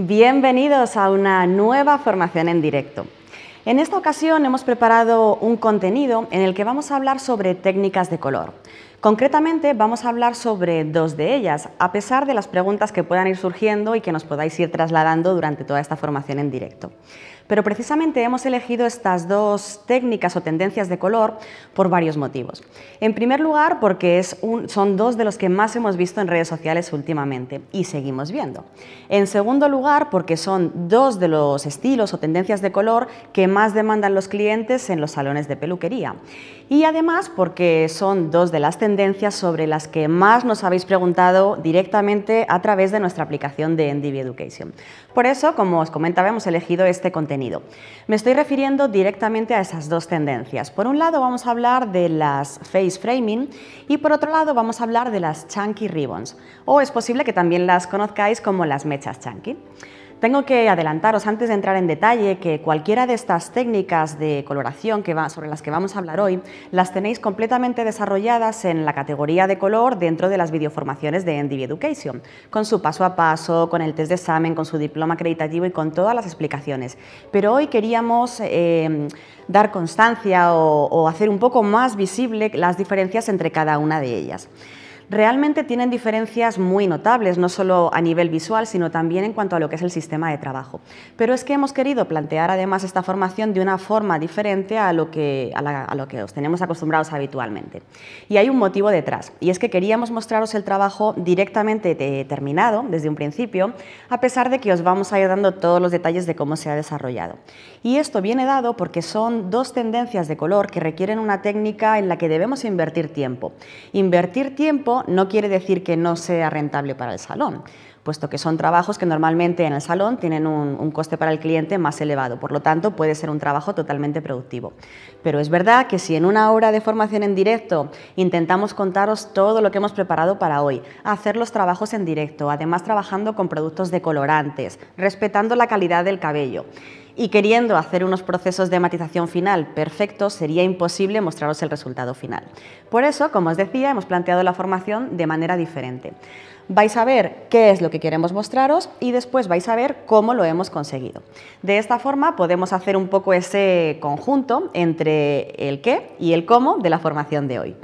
Bienvenidos a una nueva formación en directo. En esta ocasión hemos preparado un contenido en el que vamos a hablar sobre técnicas de color. Concretamente vamos a hablar sobre dos de ellas, a pesar de las preguntas que puedan ir surgiendo y que nos podáis ir trasladando durante toda esta formación en directo. Pero precisamente hemos elegido estas dos técnicas o tendencias de color por varios motivos. En primer lugar, porque son dos de los que más hemos visto en redes sociales últimamente y seguimos viendo. En segundo lugar, porque son dos de los estilos o tendencias de color que más demandan los clientes en los salones de peluquería y además porque son dos de las tendencias sobre las que más nos habéis preguntado directamente a través de nuestra aplicación de NDB Education. Por eso, como os comentaba, hemos elegido este contenido. Me estoy refiriendo directamente a esas dos tendencias. Por un lado vamos a hablar de las face framing y por otro lado vamos a hablar de las chunky ribbons, o es posible que también las conozcáis como las mechas chunky. Tengo que adelantaros antes de entrar en detalle que cualquiera de estas técnicas de coloración sobre las que vamos a hablar hoy las tenéis completamente desarrolladas en la categoría de color dentro de las videoformaciones de Endive Education, con su paso a paso, con el test de examen, con su diploma acreditativo y con todas las explicaciones. Pero hoy queríamos eh, dar constancia o hacer un poco más visible las diferencias entre cada una de ellas realmente tienen diferencias muy notables, no solo a nivel visual, sino también en cuanto a lo que es el sistema de trabajo. Pero es que hemos querido plantear además esta formación de una forma diferente a lo que, a lo que os tenemos acostumbrados habitualmente. Y hay un motivo detrás, y es que queríamos mostraros el trabajo directamente eh, terminado desde un principio, a pesar de que os vamos a todos los detalles de cómo se ha desarrollado. Y esto viene dado porque son dos tendencias de color que requieren una técnica en la que debemos invertir tiempo. Invertir tiempo no quiere decir que no sea rentable para el salón, puesto que son trabajos que normalmente en el salón tienen un, un, coste para el cliente más elevado, por lo tanto puede ser un trabajo totalmente productivo. Pero es verdad que si en una hora de formación en directo intentamos contaros todo lo que hemos preparado para hoy, hacer los trabajos en directo, además trabajando con productos decolorantes, respetando la calidad del cabello, y queriendo hacer unos procesos de matización final perfectos sería imposible mostraros el resultado final. Por eso, como os decía, hemos planteado la formación de manera diferente. Vais a ver qué es lo que queremos mostraros y después vais a ver cómo lo hemos conseguido. De esta forma podemos hacer un poco ese conjunto entre el qué y el cómo de la formación de hoy.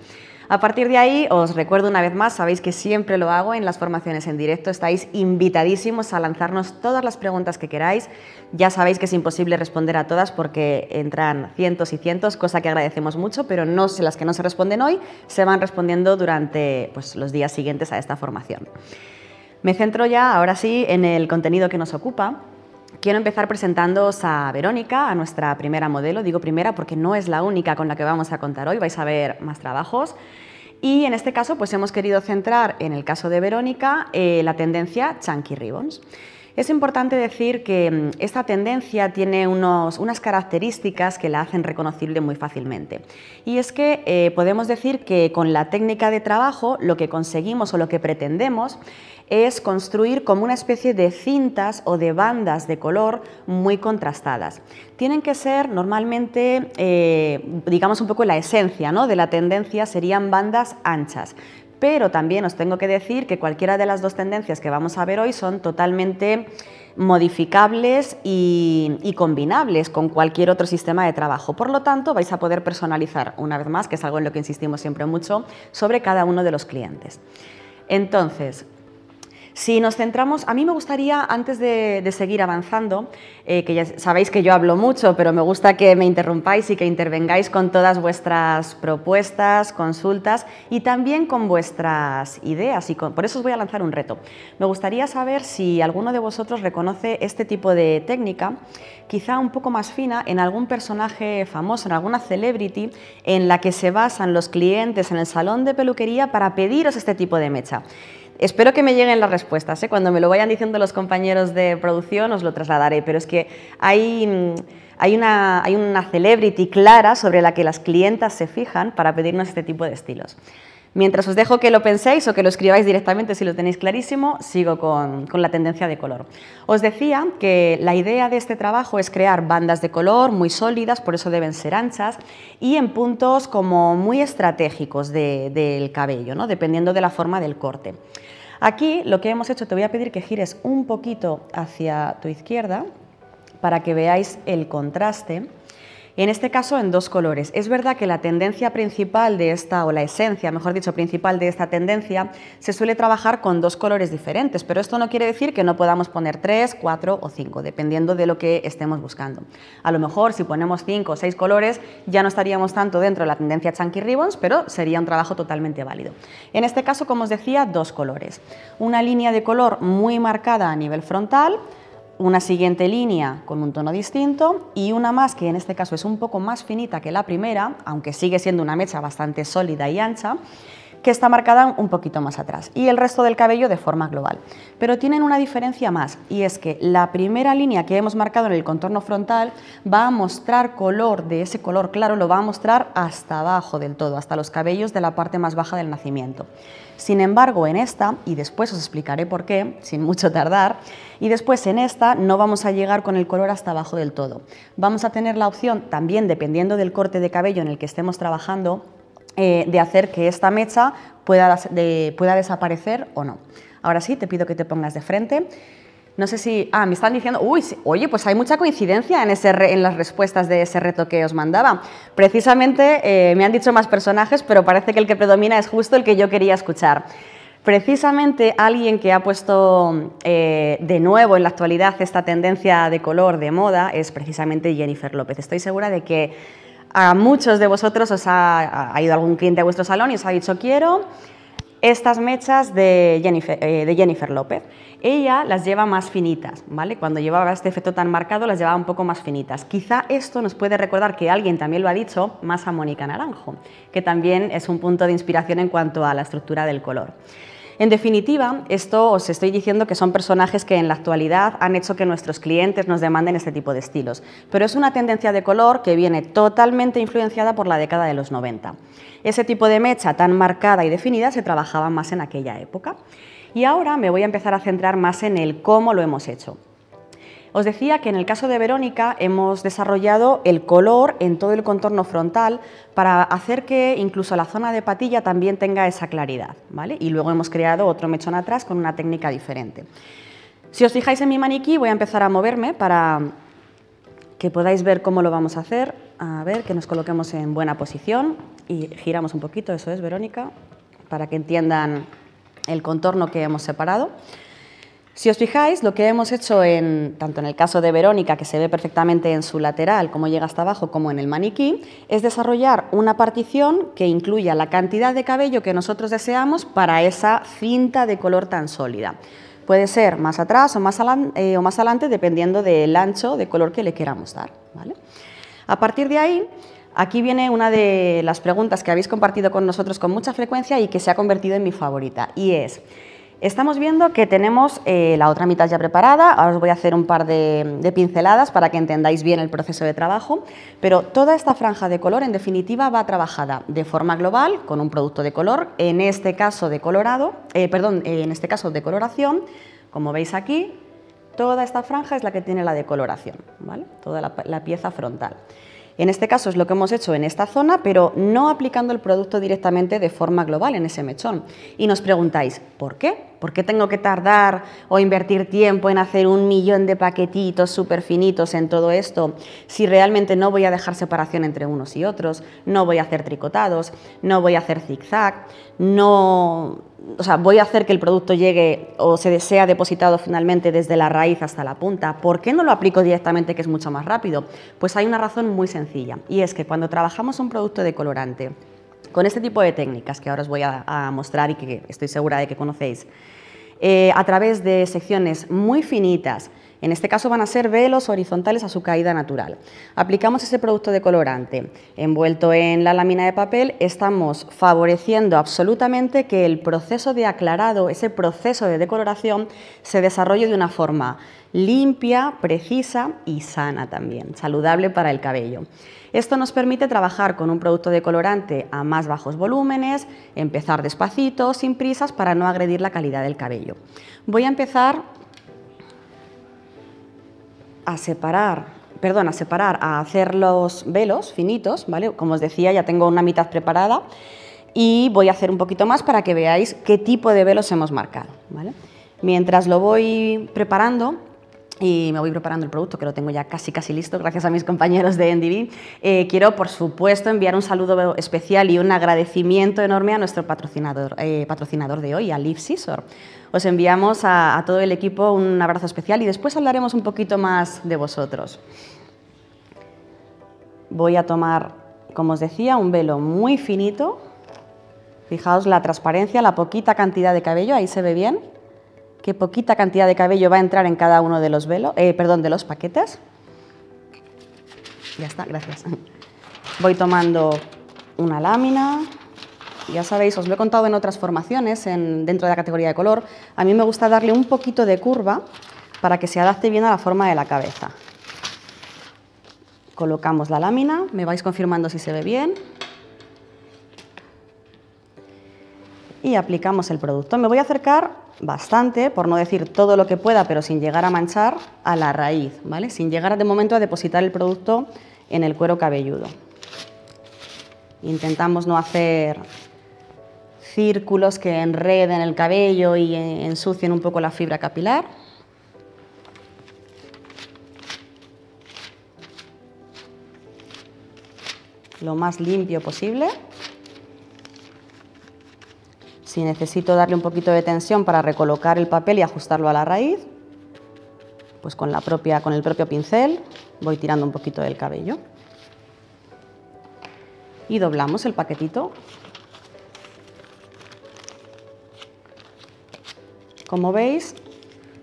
A partir de ahí, os recuerdo una vez más, sabéis que siempre lo hago en las formaciones en directo, estáis invitadísimos a lanzarnos todas las preguntas que queráis. Ya sabéis que es imposible responder a todas porque entran cientos y cientos, cosa que agradecemos mucho, pero no las que no se responden hoy se van respondiendo durante pues, los días siguientes a esta formación. Me centro ya, ahora sí, en el contenido que nos ocupa, Quiero empezar presentándoos a Verónica, a nuestra primera modelo. Digo primera porque no es la única con la que vamos a contar hoy, vais a ver más trabajos. Y en este caso, pues hemos querido centrar, en el caso de Verónica, eh, la tendencia Chunky Ribbons. Es importante decir que mm, esta tendencia tiene unas características que la hacen reconocible muy fácilmente. Y es que eh, podemos decir que con la técnica de trabajo lo que conseguimos o lo que pretendemos es construir como una especie de cintas o de bandas de color muy contrastadas. Tienen que ser normalmente, eh, digamos un poco la esencia ¿no? de la tendencia, serían bandas anchas, pero también os tengo que decir que cualquiera de las dos tendencias que vamos a ver hoy son totalmente modificables y, y, combinables con cualquier otro sistema de trabajo. Por lo tanto, vais a poder personalizar, una vez más, que es algo en lo que insistimos siempre mucho, sobre cada uno de los clientes. Entonces, si nos centramos, a mí me gustaría, antes de, seguir avanzando, eh, que ya sabéis que yo hablo mucho, pero me gusta que me interrumpáis y que intervengáis con todas vuestras propuestas, consultas y también con vuestras ideas. Y por eso os voy a lanzar un reto. Me gustaría saber si alguno de vosotros reconoce este tipo de técnica, quizá un poco más fina, en algún personaje famoso, en alguna celebrity, en la que se basan los clientes en el salón de peluquería para pediros este tipo de mecha. Espero que me lleguen las respuestas. ¿eh? Cuando me lo vayan diciendo los compañeros de producción os lo trasladaré, pero es que mm, hay, una, celebrity clara sobre la que las clientas se fijan para pedirnos este tipo de estilos. Mientras os dejo que lo penséis o que lo escribáis directamente si lo tenéis clarísimo, sigo con, la tendencia de color. Os decía que la idea de este trabajo es crear bandas de color muy sólidas, por eso deben ser anchas, y en puntos como muy estratégicos del cabello, dependiendo de la forma del corte. Aquí lo que hemos hecho, te voy a pedir que gires un poquito hacia tu izquierda para que veáis el contraste en este caso en dos colores. Es verdad que la tendencia principal de esta, o la esencia, mejor dicho, principal de esta tendencia, se suele trabajar con dos colores diferentes, pero esto no quiere decir que no podamos poner tres, cuatro o cinco, dependiendo de lo que estemos buscando. A lo mejor si ponemos cinco o seis colores ya no estaríamos tanto dentro de la tendencia chunky ribbons, pero sería un trabajo totalmente válido. En este caso, como os decía, dos colores. Una línea de color muy marcada a nivel frontal, una siguiente línea con un tono distinto y una más que en este caso es un poco más finita que la primera, aunque sigue siendo una mecha bastante sólida y ancha, que está marcada un poquito más atrás y el resto del cabello de forma global. Pero tienen una diferencia más y es que la primera línea que hemos marcado en el contorno frontal va a mostrar color de ese color claro, lo va a mostrar hasta abajo del todo, hasta los cabellos de la parte más baja del nacimiento. Sin embargo, en esta, y después os explicaré por qué, sin mucho tardar, y después en esta no vamos a llegar con el color hasta abajo del todo. Vamos a tener la opción, también dependiendo del corte de cabello en el que estemos trabajando, eh, de hacer que esta mecha pueda, pueda desaparecer o no. Ahora sí, te pido que te pongas de frente. No sé si. Ah, me están diciendo. Uy, oye, pues hay mucha coincidencia en, ese en las respuestas de ese reto que os mandaba. Precisamente eh, me han dicho más personajes, pero parece que el que predomina es justo el que yo quería escuchar. Precisamente alguien que ha puesto eh, de nuevo en la actualidad esta tendencia de color de moda es precisamente Jennifer López. Estoy segura de que a muchos de vosotros os ha, ha ido algún cliente a vuestro salón y os ha dicho quiero estas mechas eh, de Jennifer, López. Ella las lleva más finitas, ¿vale? Cuando llevaba este efecto tan marcado las llevaba un poco más finitas. Quizá esto nos puede recordar que alguien también lo ha dicho, más a Mónica Naranjo, que también es un punto de inspiración en cuanto a la estructura del color. En definitiva, esto os estoy diciendo que son personajes que en la actualidad han hecho que nuestros clientes nos demanden este tipo de estilos, pero es una tendencia de color que viene totalmente influenciada por la década de los 90. Ese tipo de mecha tan marcada y definida se trabajaba más en aquella época. Y ahora me voy a empezar a centrar más en el cómo lo hemos hecho. Os decía que en el caso de Verónica hemos desarrollado el color en todo el contorno frontal para hacer que incluso la zona de patilla también tenga esa claridad, Y luego hemos creado otro mechón atrás con una técnica diferente. Si os fijáis en mi maniquí, voy a empezar a moverme para que podáis ver cómo lo vamos a hacer. A ver, que nos coloquemos en buena posición y giramos un poquito, eso es, Verónica, para que entiendan el contorno que hemos separado. Si os fijáis, lo que hemos hecho tanto en el caso de Verónica, que se ve perfectamente en su lateral, como llega hasta abajo, como en el maniquí, es desarrollar una partición que incluya la cantidad de cabello que nosotros deseamos para esa cinta de color tan sólida. Puede ser más atrás o más, eh, adelante, dependiendo del ancho de color que le queramos dar. A partir de ahí, Aquí viene una de las preguntas que habéis compartido con nosotros con mucha frecuencia y que se ha convertido en mi favorita, y es, Estamos viendo que tenemos eh, la otra mitad ya preparada, ahora os voy a hacer un par de, pinceladas para que entendáis bien el proceso de trabajo, pero toda esta franja de color en definitiva va trabajada de forma global con un producto de color, en este caso de colorado, eh, perdón, eh, en este caso de coloración, como veis aquí, toda esta franja es la que tiene la decoloración, ¿vale? toda la pieza frontal. En este caso es lo que hemos hecho en esta zona, pero no aplicando el producto directamente de forma global en ese mechón. Y nos preguntáis, ¿por qué? ¿Por qué tengo que tardar o invertir tiempo en hacer un millón de paquetitos súper finitos en todo esto si realmente no voy a dejar separación entre unos y otros, no voy a hacer tricotados, no voy a hacer zigzag, no o sea, voy a hacer que el producto llegue o se desea depositado finalmente desde la raíz hasta la punta, ¿por qué no lo aplico directamente que es mucho más rápido? Pues hay una razón muy sencilla y es que cuando trabajamos un producto de colorante con este tipo de técnicas que ahora os voy a, mostrar y que estoy segura de que conocéis, eh, a través de secciones muy finitas, en este caso van a ser velos horizontales a su caída natural. Aplicamos ese producto de colorante envuelto en la lámina de papel, estamos favoreciendo absolutamente que el proceso de aclarado, ese proceso de decoloración, se desarrolle de una forma limpia, precisa y sana también, saludable para el cabello. Esto nos permite trabajar con un producto de colorante a más bajos volúmenes, empezar despacito, sin prisas, para no agredir la calidad del cabello. Voy a empezar a separar, perdón, a separar, a hacer los velos finitos, ¿vale? Como os decía, ya tengo una mitad preparada y voy a hacer un poquito más para que veáis qué tipo de velos hemos marcado, ¿vale? Mientras lo voy preparando, y me voy preparando el producto, que lo tengo ya casi casi listo, gracias a mis compañeros de NDB. Eh, quiero, por supuesto, enviar un saludo especial y un agradecimiento enorme a nuestro patrocinador, eh, patrocinador de hoy, a Liv Scissor. Os enviamos a, a todo el equipo un abrazo especial y después hablaremos un poquito más de vosotros. Voy a tomar, como os decía, un velo muy finito. Fijaos la transparencia, la poquita cantidad de cabello, ahí se ve bien qué poquita cantidad de cabello va a entrar en cada uno de los, velos, eh, perdón, de los paquetes. Ya está, gracias. Voy tomando una lámina. Ya sabéis, os lo he contado en otras formaciones, en, dentro de la categoría de color. A mí me gusta darle un poquito de curva para que se adapte bien a la forma de la cabeza. Colocamos la lámina, me vais confirmando si se ve bien. y aplicamos el producto. Me voy a acercar bastante, por no decir todo lo que pueda, pero sin llegar a manchar, a la raíz, ¿vale? Sin llegar de momento a depositar el producto en el cuero cabelludo. Intentamos no hacer círculos que enreden el cabello y ensucien un poco la fibra capilar. Lo más limpio posible. Si necesito darle un poquito de tensión para recolocar el papel y ajustarlo a la raíz, pues con, la propia, con el propio pincel voy tirando un poquito del cabello. Y doblamos el paquetito. Como veis,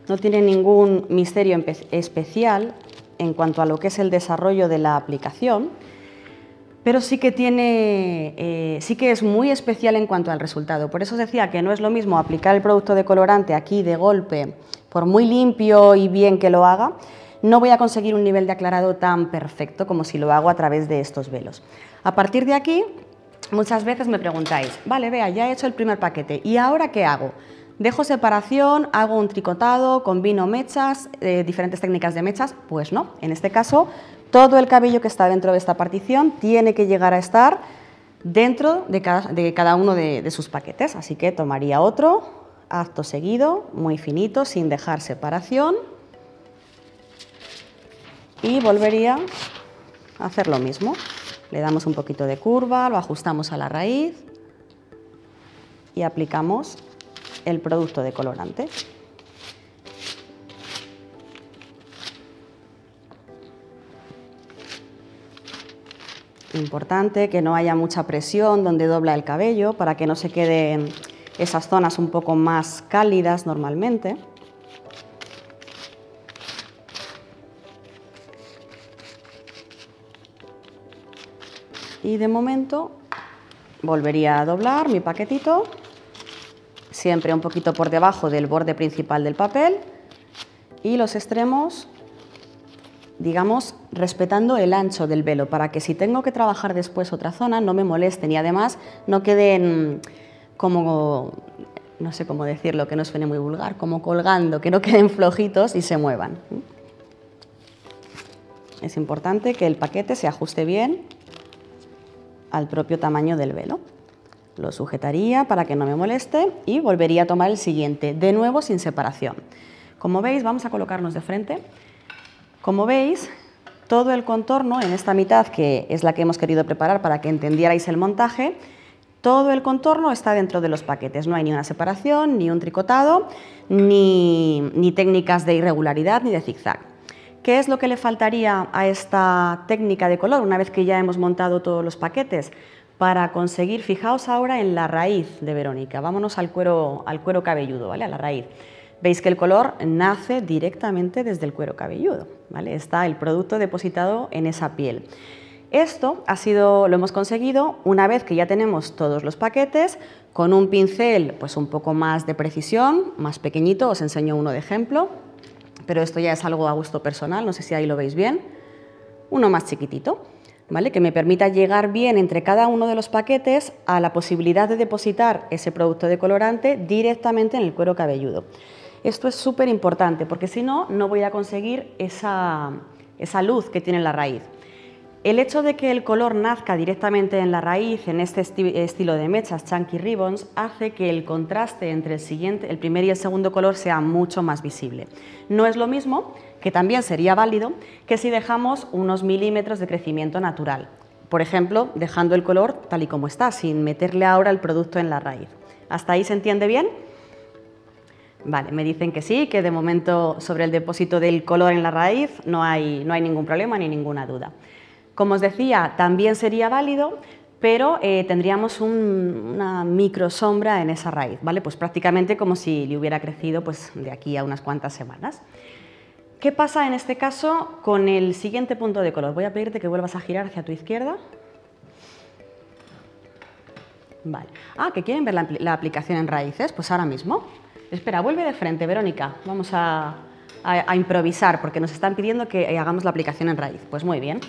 no tiene ningún misterio especial en cuanto a lo que es el desarrollo de la aplicación pero sí que tiene, eh, sí que es muy especial en cuanto al resultado. Por eso os decía que no es lo mismo aplicar el producto de colorante aquí de golpe, por muy limpio y bien que lo haga, no voy a conseguir un nivel de aclarado tan perfecto como si lo hago a través de estos velos. A partir de aquí, muchas veces me preguntáis, vale, vea, ya he hecho el primer paquete, ¿y ahora qué hago? ¿Dejo separación? ¿Hago un tricotado? ¿Combino mechas? Eh, ¿Diferentes técnicas de mechas? Pues no, en este caso todo el cabello que está dentro de esta partición tiene que llegar a estar dentro de cada, uno de sus paquetes, así que tomaría otro, acto seguido, muy finito, sin dejar separación, y volvería a hacer lo mismo. Le damos un poquito de curva, lo ajustamos a la raíz y aplicamos el producto de colorante. importante, que no haya mucha presión donde dobla el cabello para que no se queden esas zonas un poco más cálidas normalmente. Y de momento volvería a doblar mi paquetito, siempre un poquito por debajo del borde principal del papel y los extremos digamos, respetando el ancho del velo, para que si tengo que trabajar después otra zona no me molesten y además no queden mm, como, no sé cómo decirlo, que no suene muy vulgar, como colgando, que no queden flojitos y se muevan. Es importante que el paquete se ajuste bien al propio tamaño del velo. Lo sujetaría para que no me moleste y volvería a tomar el siguiente, de nuevo sin separación. Como veis, vamos a colocarnos de frente como veis, todo el contorno en esta mitad, que es la que hemos querido preparar para que entendierais el montaje, todo el contorno está dentro de los paquetes, no hay ni una separación, ni un tricotado, ni, técnicas de irregularidad, ni de zigzag. ¿Qué es lo que le faltaría a esta técnica de color una vez que ya hemos montado todos los paquetes? Para conseguir, fijaos ahora en la raíz de Verónica, vámonos al cuero, al cuero cabelludo, ¿vale? A la raíz. Veis que el color nace directamente desde el cuero cabelludo, Está el producto depositado en esa piel. Esto ha sido, lo hemos conseguido una vez que ya tenemos todos los paquetes, con un pincel pues un poco más de precisión, más pequeñito, os enseño uno de ejemplo, pero esto ya es algo a gusto personal, no sé si ahí lo veis bien, uno más chiquitito, ¿vale? que me permita llegar bien entre cada uno de los paquetes a la posibilidad de depositar ese producto de colorante directamente en el cuero cabelludo. Esto es súper importante porque si no, no voy a conseguir esa, luz que tiene la raíz. El hecho de que el color nazca directamente en la raíz, en este estilo de mechas, chunky ribbons, hace que el contraste entre el, siguiente, el primer y el segundo color sea mucho más visible. No es lo mismo, que también sería válido, que si dejamos unos milímetros de crecimiento natural. Por ejemplo, dejando el color tal y como está, sin meterle ahora el producto en la raíz. ¿Hasta ahí se entiende bien? Vale, me dicen que sí, que de momento sobre el depósito del color en la raíz no hay, ningún problema ni ninguna duda. Como os decía, también sería válido, pero eh, tendríamos una micro sombra en esa raíz, ¿vale? Pues prácticamente como si le hubiera crecido pues, de aquí a unas cuantas semanas. ¿Qué pasa en este caso con el siguiente punto de color? Voy a pedirte que vuelvas a girar hacia tu izquierda. Vale. Ah, que quieren ver la aplicación en raíces, pues ahora mismo. Espera, vuelve de frente, Verónica. Vamos a, improvisar porque nos están pidiendo que hagamos la aplicación en raíz. Pues muy bien.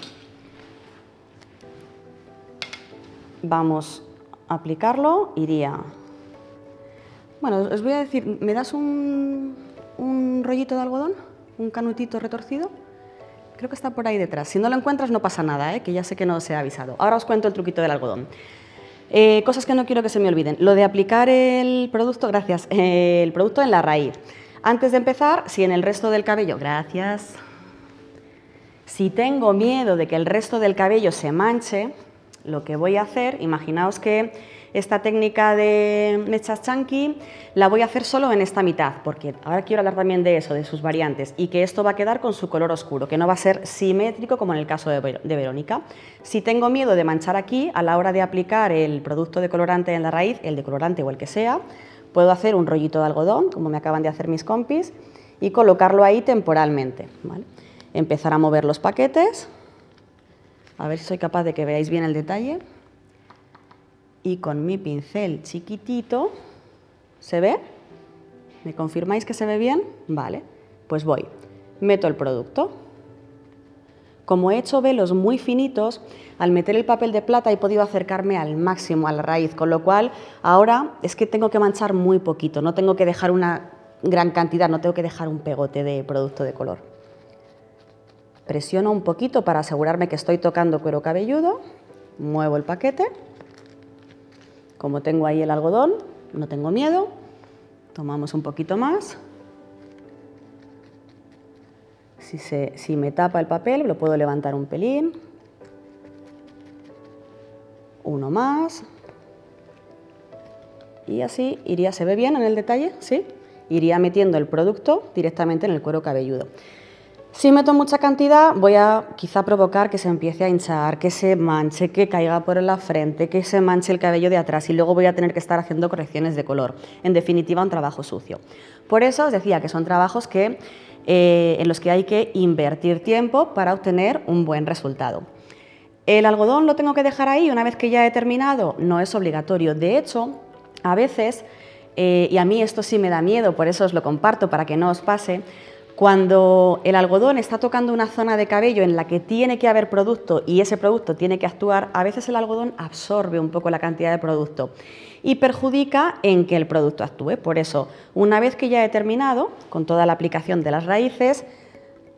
Vamos a aplicarlo. Iría... Bueno, os voy a decir, ¿me das un, rollito de algodón? ¿Un canutito retorcido? creo que está por ahí detrás. Si no lo encuentras no pasa nada, ¿eh? que ya sé que no se ha avisado. Ahora os cuento el truquito del algodón. Eh, cosas que no quiero que se me olviden. Lo de aplicar el producto, gracias, el producto en la raíz. Antes de empezar, si en el resto del cabello, gracias, si tengo miedo de que el resto del cabello se manche, lo que voy a hacer, imaginaos que esta técnica de mechas chunky la voy a hacer solo en esta mitad, porque ahora quiero hablar también de eso, de sus variantes, y que esto va a quedar con su color oscuro, que no va a ser simétrico como en el caso de, Verónica. Si tengo miedo de manchar aquí, a la hora de aplicar el producto de colorante en la raíz, el decolorante o el que sea, puedo hacer un rollito de algodón, como me acaban de hacer mis compis, y colocarlo ahí temporalmente. Empezar a mover los paquetes, a ver si soy capaz de que veáis bien el detalle y con mi pincel chiquitito, ¿se ve? ¿Me confirmáis que se ve bien? Vale, pues voy. Meto el producto. Como he hecho velos muy finitos, al meter el papel de plata he podido acercarme al máximo a la raíz, con lo cual ahora es que tengo que manchar muy poquito, no tengo que dejar una gran cantidad, no tengo que dejar un pegote de producto de color. Presiono un poquito para asegurarme que estoy tocando cuero cabelludo, muevo el paquete como tengo ahí el algodón, no tengo miedo. Tomamos un poquito más. Si, me tapa el papel, lo puedo levantar un pelín. Uno más. Y así iría, ¿se ve bien en el detalle? ¿Sí? Iría metiendo el producto directamente en el cuero cabelludo. Si meto mucha cantidad, voy a quizá provocar que se empiece a hinchar, que se manche, que caiga por la frente, que se manche el cabello de atrás y luego voy a tener que estar haciendo correcciones de color. En definitiva, un trabajo sucio. Por eso os decía que son trabajos que, eh, en los que hay que invertir tiempo para obtener un buen resultado. El algodón lo tengo que dejar ahí una vez que ya he terminado, no es obligatorio. De hecho, a veces, eh, y a mí esto sí me da miedo, por eso os lo comparto, para que no os pase, cuando el algodón está tocando una zona de cabello en la que tiene que haber producto y ese producto tiene que actuar, a veces el algodón absorbe un poco la cantidad de producto y perjudica en que el producto actúe. Por eso, una vez que ya he terminado con toda la aplicación de las raíces,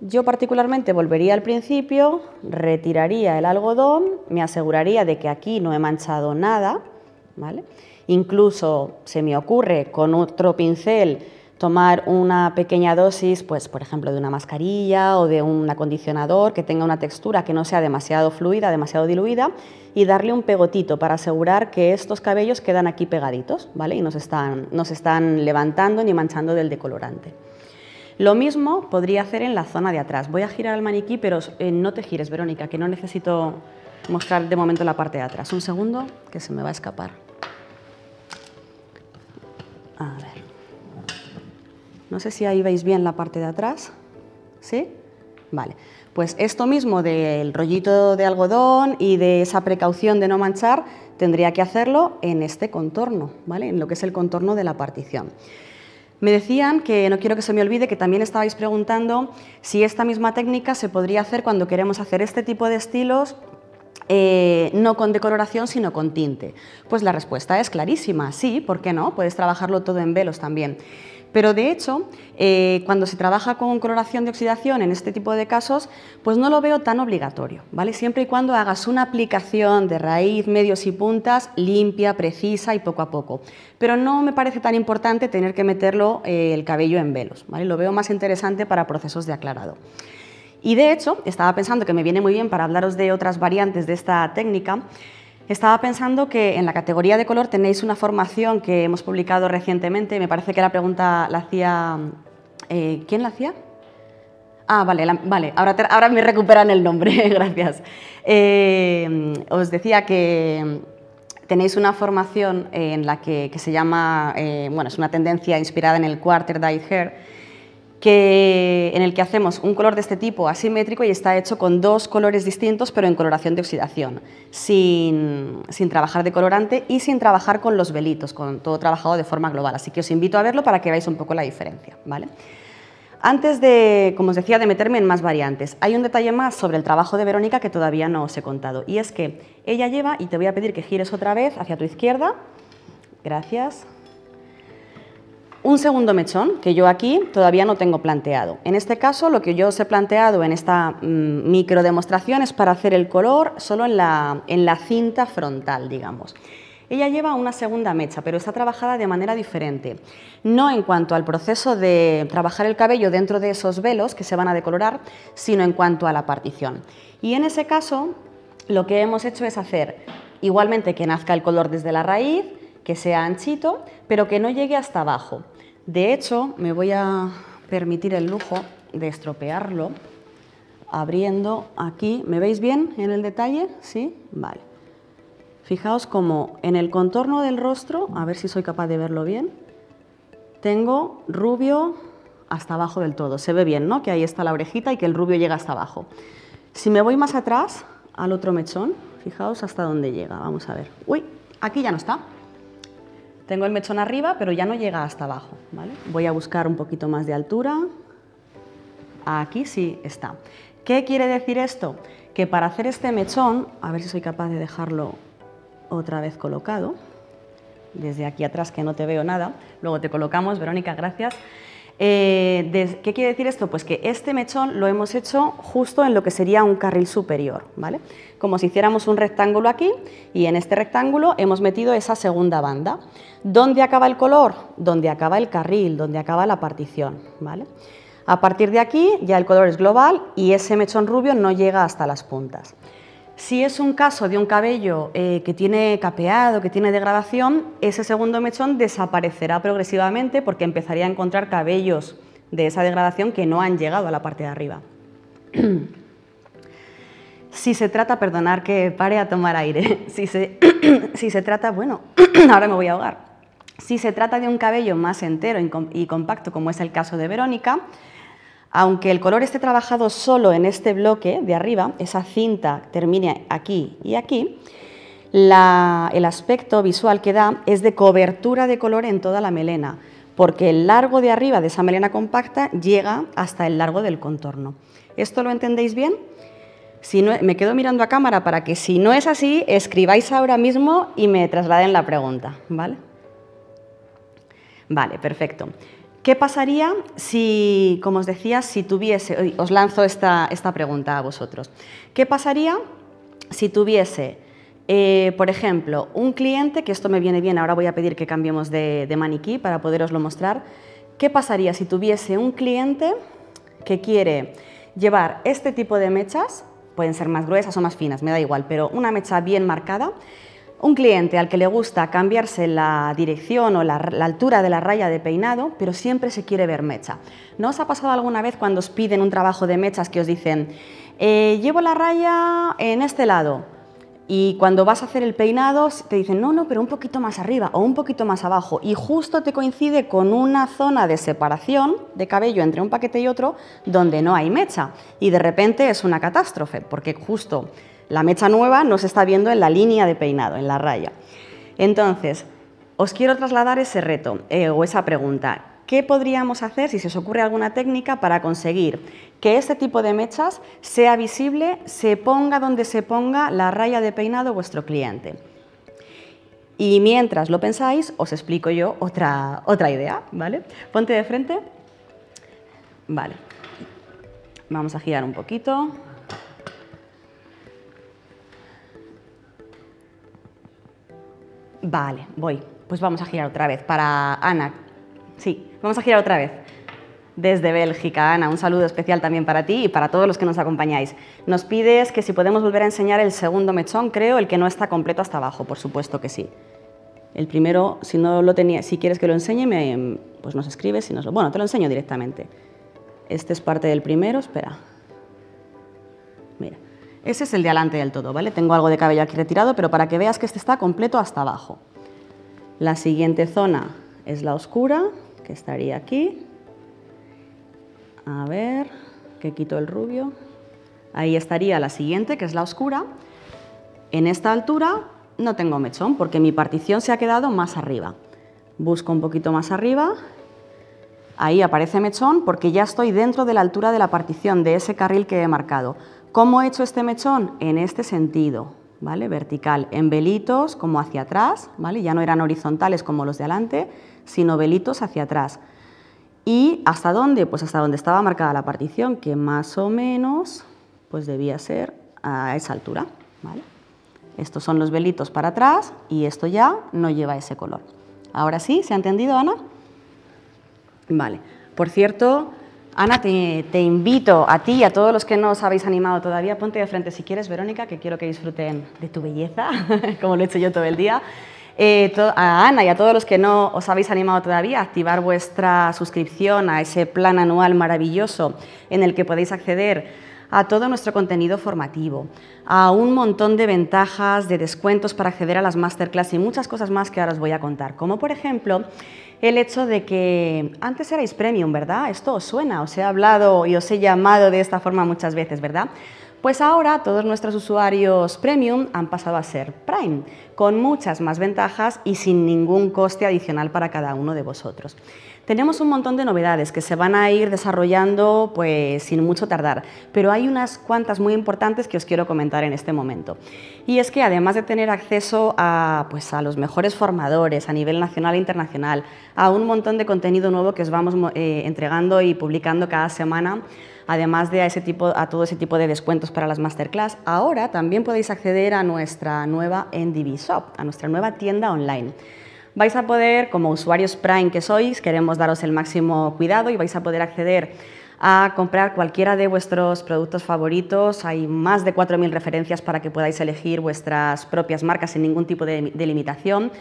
yo particularmente volvería al principio, retiraría el algodón, me aseguraría de que aquí no he manchado nada, ¿vale? Incluso se me ocurre con otro pincel tomar una pequeña dosis, pues por ejemplo de una mascarilla o de un acondicionador que tenga una textura que no sea demasiado fluida, demasiado diluida y darle un pegotito para asegurar que estos cabellos quedan aquí pegaditos, ¿vale? Y no se están, están levantando ni manchando del decolorante. Lo mismo podría hacer en la zona de atrás. Voy a girar el maniquí, pero eh, no te gires, Verónica, que no necesito mostrar de momento la parte de atrás. Un segundo, que se me va a escapar. A ver. No sé si ahí veis bien la parte de atrás. ¿Sí? Vale. Pues esto mismo del rollito de algodón y de esa precaución de no manchar, tendría que hacerlo en este contorno, ¿vale? En lo que es el contorno de la partición. Me decían que no quiero que se me olvide que también estabais preguntando si esta misma técnica se podría hacer cuando queremos hacer este tipo de estilos eh, no con decoloración, sino con tinte? Pues la respuesta es clarísima, sí, ¿por qué no? Puedes trabajarlo todo en velos también. Pero de hecho, eh, cuando se trabaja con coloración de oxidación en este tipo de casos, pues no lo veo tan obligatorio, ¿vale? Siempre y cuando hagas una aplicación de raíz, medios y puntas limpia, precisa y poco a poco. Pero no me parece tan importante tener que meterlo eh, el cabello en velos, ¿vale? Lo veo más interesante para procesos de aclarado. Y de hecho, estaba pensando que me viene muy bien para hablaros de otras variantes de esta técnica, estaba pensando que en la categoría de color tenéis una formación que hemos publicado recientemente. Me parece que la pregunta la hacía... Eh, ¿Quién la hacía? Ah, vale, vale. Ahora, ahora, me recuperan el nombre, gracias. Eh, os decía que tenéis una formación en la que, se llama, eh, bueno, es una tendencia inspirada en el Quarter Dyed Hair, que, en el que hacemos un color de este tipo asimétrico y está hecho con dos colores distintos pero en coloración de oxidación, sin, sin, trabajar de colorante y sin trabajar con los velitos, con todo trabajado de forma global. Así que os invito a verlo para que veáis un poco la diferencia. ¿vale? Antes de, como os decía, de meterme en más variantes, hay un detalle más sobre el trabajo de Verónica que todavía no os he contado y es que ella lleva, y te voy a pedir que gires otra vez hacia tu izquierda, gracias, un segundo mechón que yo aquí todavía no tengo planteado. En este caso lo que yo os he planteado en esta mm, microdemostración micro demostración es para hacer el color solo en la, en la cinta frontal, digamos. Ella lleva una segunda mecha, pero está trabajada de manera diferente. No en cuanto al proceso de trabajar el cabello dentro de esos velos que se van a decolorar, sino en cuanto a la partición. Y en ese caso, lo que hemos hecho es hacer igualmente que nazca el color desde la raíz, que sea anchito, pero que no llegue hasta abajo. De hecho, me voy a permitir el lujo de estropearlo abriendo aquí. ¿Me veis bien en el detalle? ¿Sí? Vale. Fijaos como en el contorno del rostro, a ver si soy capaz de verlo bien, tengo rubio hasta abajo del todo. Se ve bien, ¿no? Que ahí está la orejita y que el rubio llega hasta abajo. Si me voy más atrás, al otro mechón, fijaos hasta dónde llega. Vamos a ver. Uy, aquí ya no está. Tengo el mechón arriba, pero ya no llega hasta abajo. ¿vale? Voy a buscar un poquito más de altura. Aquí sí está. ¿Qué quiere decir esto? Que para hacer este mechón, a ver si soy capaz de dejarlo otra vez colocado, desde aquí atrás que no te veo nada, luego te colocamos, Verónica, gracias. Eh, ¿Qué quiere decir esto? Pues que este mechón lo hemos hecho justo en lo que sería un carril superior, ¿vale? como si hiciéramos un rectángulo aquí y en este rectángulo hemos metido esa segunda banda. ¿Dónde acaba el color? Donde acaba el carril, donde acaba la partición. ¿vale? A partir de aquí ya el color es global y ese mechón rubio no llega hasta las puntas. Si es un caso de un cabello eh, que tiene capeado, que tiene degradación, ese segundo mechón desaparecerá progresivamente porque empezaría a encontrar cabellos de esa degradación que no han llegado a la parte de arriba. Si se trata, perdonar que pare a tomar aire, si se, trata, bueno, ahora me voy a ahogar. Si se trata de un cabello más entero y compacto, como es el caso de Verónica, aunque el color esté trabajado solo en este bloque de arriba, esa cinta termine aquí y aquí, el aspecto visual que da es de cobertura de color en toda la melena, porque el largo de arriba de esa melena compacta llega hasta el largo del contorno. ¿Esto lo entendéis bien? me quedo mirando a cámara para que si no es así, escribáis ahora mismo y me trasladen la pregunta, ¿vale? Vale, perfecto. ¿Qué pasaría si, como os decía, si tuviese, os lanzo esta, pregunta a vosotros, ¿qué pasaría si tuviese, eh, por ejemplo, un cliente, que esto me viene bien, ahora voy a pedir que cambiemos de, de maniquí para poderoslo mostrar, ¿qué pasaría si tuviese un cliente que quiere llevar este tipo de mechas pueden ser más gruesas o más finas, me da igual, pero una mecha bien marcada. Un cliente al que le gusta cambiarse la dirección o la, altura de la raya de peinado, pero siempre se quiere ver mecha. ¿No os ha pasado alguna vez cuando os piden un trabajo de mechas que os dicen, eh, llevo la raya en este lado, y cuando vas a hacer el peinado, te dicen, no, no, pero un poquito más arriba o un poquito más abajo. Y justo te coincide con una zona de separación de cabello entre un paquete y otro donde no hay mecha. Y de repente es una catástrofe, porque justo la mecha nueva no se está viendo en la línea de peinado, en la raya. Entonces, os quiero trasladar ese reto eh, o esa pregunta. ¿qué podríamos hacer, si se os ocurre alguna técnica, para conseguir que este tipo de mechas sea visible, se ponga donde se ponga la raya de peinado vuestro cliente? Y mientras lo pensáis, os explico yo otra, otra idea, ¿vale? Ponte de frente. Vale. Vamos a girar un poquito. Vale, voy. Pues vamos a girar otra vez. Para Ana, Sí, vamos a girar otra vez. Desde Bélgica, Ana, un saludo especial también para ti y para todos los que nos acompañáis. Nos pides que si podemos volver a enseñar el segundo mechón, creo, el que no está completo hasta abajo, por supuesto que sí. El primero, si no lo tenía, si quieres que lo enseñe, pues nos escribes y nos lo. Bueno, te lo enseño directamente. Este es parte del primero, espera. Mira, ese es el de adelante del todo, ¿vale? Tengo algo de cabello aquí retirado, pero para que veas que este está completo hasta abajo. La siguiente zona es la oscura, que estaría aquí. A ver, que quito el rubio. Ahí estaría la siguiente, que es la oscura. En esta altura no tengo mechón porque mi partición se ha quedado más arriba. Busco un poquito más arriba. Ahí aparece mechón porque ya estoy dentro de la altura de la partición de ese carril que he marcado. ¿Cómo he hecho este mechón? En este sentido. ¿vale? Vertical, en velitos como hacia atrás, ¿vale? Ya no eran horizontales como los de adelante, sino velitos hacia atrás. ¿Y hasta dónde? Pues hasta donde estaba marcada la partición, que más o menos pues debía ser a esa altura, ¿vale? Estos son los velitos para atrás y esto ya no lleva ese color. Ahora sí, ¿se ha entendido, Ana? Vale. Por cierto, Ana, te, invito a ti y a todos los que no os habéis animado todavía, ponte de frente si quieres, Verónica, que quiero que disfruten de tu belleza, como lo he hecho yo todo el día. Eh, a Ana y a todos los que no os habéis animado todavía, activar vuestra suscripción a ese plan anual maravilloso en el que podéis acceder a todo nuestro contenido formativo, a un montón de ventajas, de descuentos para acceder a las masterclass y muchas cosas más que ahora os voy a contar, como por ejemplo el hecho de que antes erais premium, ¿verdad? Esto os suena, os he hablado y os he llamado de esta forma muchas veces, ¿verdad? Pues ahora todos nuestros usuarios premium han pasado a ser prime, con muchas más ventajas y sin ningún coste adicional para cada uno de vosotros. Tenemos un montón de novedades que se van a ir desarrollando pues, sin mucho tardar, pero hay unas cuantas muy importantes que os quiero comentar en este momento. Y es que además de tener acceso a, pues, a los mejores formadores a nivel nacional e internacional, a un montón de contenido nuevo que os vamos eh, entregando y publicando cada semana, además de a, ese tipo, a todo ese tipo de descuentos para las masterclass, ahora también podéis acceder a nuestra nueva NDB Shop, a nuestra nueva tienda online vais a poder, como usuarios Prime que sois, queremos daros el máximo cuidado y vais a poder acceder a comprar cualquiera de vuestros productos favoritos. Hay más de 4.000 referencias para que podáis elegir vuestras propias marcas sin ningún tipo de, limitación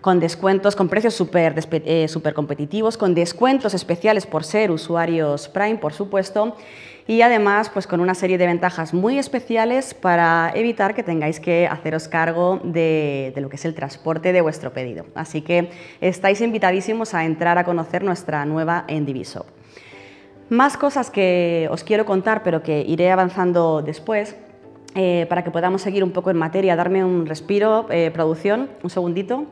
con descuentos, con precios eh, súper competitivos, con descuentos especiales por ser usuarios Prime, por supuesto, y además pues con una serie de ventajas muy especiales para evitar que tengáis que haceros cargo de, lo que es el transporte de vuestro pedido. Así que estáis invitadísimos a entrar a conocer nuestra nueva Endiviso. Más cosas que os quiero contar, pero que iré avanzando después, eh, para que podamos seguir un poco en materia. Darme un respiro, eh, producción, un segundito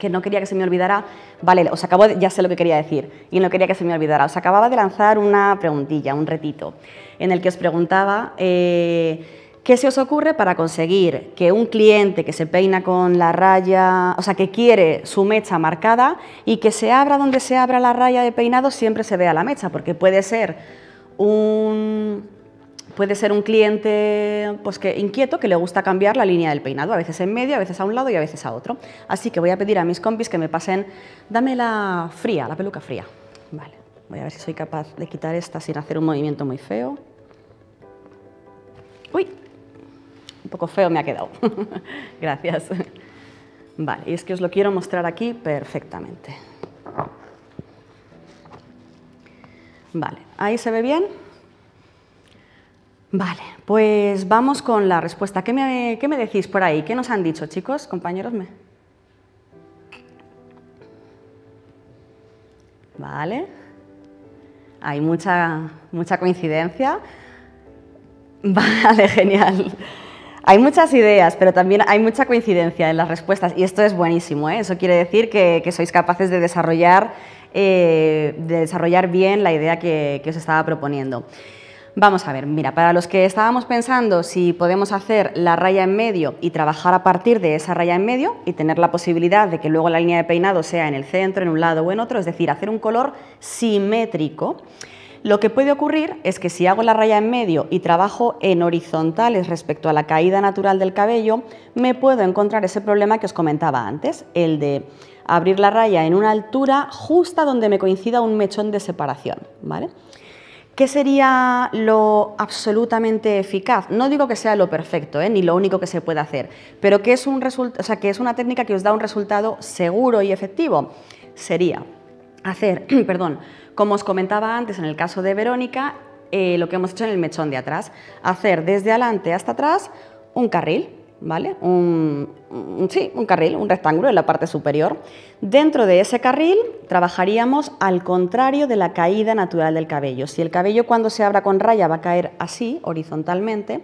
que no quería que se me olvidara, vale, os acabo de, ya sé lo que quería decir y no quería que se me olvidara, os acababa de lanzar una preguntilla, un retito, en el que os preguntaba eh, qué se os ocurre para conseguir que un cliente que se peina con la raya, o sea, que quiere su mecha marcada y que se abra donde se abra la raya de peinado siempre se vea la mecha, porque puede ser un puede ser un cliente pues que inquieto que le gusta cambiar la línea del peinado, a veces en medio, a veces a un lado y a veces a otro. Así que voy a pedir a mis compis que me pasen, dame la fría, la peluca fría. Vale, voy a ver si soy capaz de quitar esta sin hacer un movimiento muy feo. Uy, un poco feo me ha quedado. Gracias. Vale, y es que os lo quiero mostrar aquí perfectamente. Vale, ahí se ve bien. Vale, pues vamos con la respuesta. ¿Qué me, decís por ahí? ¿Qué nos han dicho, chicos, compañeros? Vale, hay mucha, mucha coincidencia. Vale, genial. Hay muchas ideas, pero también hay mucha coincidencia en las respuestas y esto es buenísimo. ¿eh? Eso quiere decir que, sois capaces de desarrollar, eh, desarrollar bien la idea que, que os estaba proponiendo. Vamos a ver, mira, para los que estábamos pensando si podemos hacer la raya en medio y trabajar a partir de esa raya en medio y tener la posibilidad de que luego la línea de peinado sea en el centro, en un lado o en otro, es decir, hacer un color simétrico, lo que puede ocurrir es que si hago la raya en medio y trabajo en horizontales respecto a la caída natural del cabello, me puedo encontrar ese problema que os comentaba antes, el de abrir la raya en una altura justa donde me coincida un mechón de separación, ¿vale? ¿Qué sería lo absolutamente eficaz? No digo que sea lo perfecto, ¿eh? ni lo único que se puede hacer, pero que es, un o sea, que es una técnica que os da un resultado seguro y efectivo. Sería hacer, perdón, como os comentaba antes en el caso de Verónica, eh, lo que hemos hecho en el mechón de atrás, hacer desde adelante hasta atrás un carril, ¿vale? Un, sí, un carril, un rectángulo en la parte superior. Dentro de ese carril trabajaríamos al contrario de la caída natural del cabello. Si el cabello cuando se abra con raya va a caer así, horizontalmente,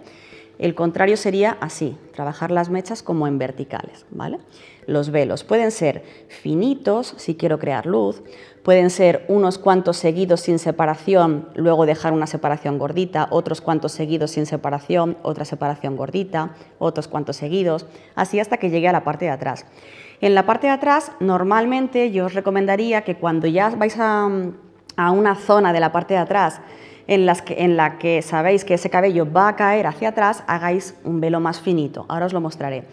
el contrario sería así, trabajar las mechas como en verticales, ¿vale? Los velos pueden ser finitos si quiero crear luz, Pueden ser unos cuantos seguidos sin separación, luego dejar una separación gordita, otros cuantos seguidos sin separación, otra separación gordita, otros cuantos seguidos, así hasta que llegue a la parte de atrás. En la parte de atrás, normalmente yo os recomendaría que cuando ya vais a, una zona de la parte de atrás, en, en, la que sabéis que ese cabello va a caer hacia atrás, hagáis un velo más finito. Ahora os lo mostraré.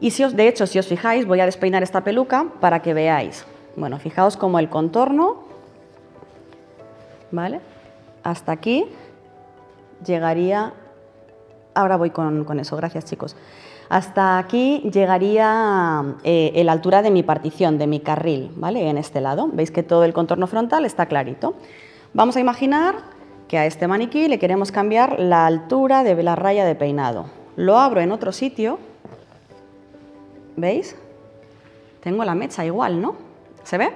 Y si os, de hecho, si os fijáis, voy a despeinar esta peluca para que veáis. Bueno, fijaos como el contorno, ¿vale? Hasta aquí llegaría, ahora voy con, eso, gracias chicos. Hasta aquí llegaría eh, la altura de mi partición, de mi carril, ¿vale? En este lado. Veis que todo el contorno frontal está clarito. Vamos a imaginar que a este maniquí le queremos cambiar la altura de la raya de peinado. Lo abro en otro sitio, ¿veis? Tengo la mecha igual, ¿no? ¿Se ve?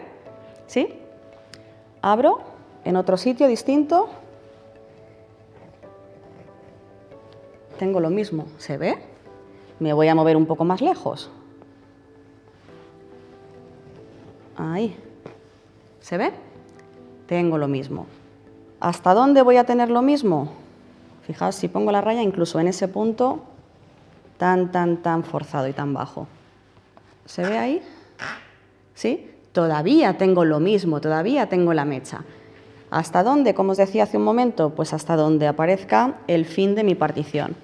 ¿Sí? Abro en otro sitio distinto. Tengo lo mismo. ¿Se ve? Me voy a mover un poco más lejos. Ahí. ¿Se ve? Tengo lo mismo. ¿Hasta dónde voy a tener lo mismo? Fijaos, si pongo la raya incluso en ese punto tan, tan, tan forzado y tan bajo. ¿Se ve ahí? ¿Sí? todavía tengo lo mismo, todavía tengo la mecha. ¿Hasta dónde? Como os decía hace un momento, pues hasta donde aparezca el fin de mi partición.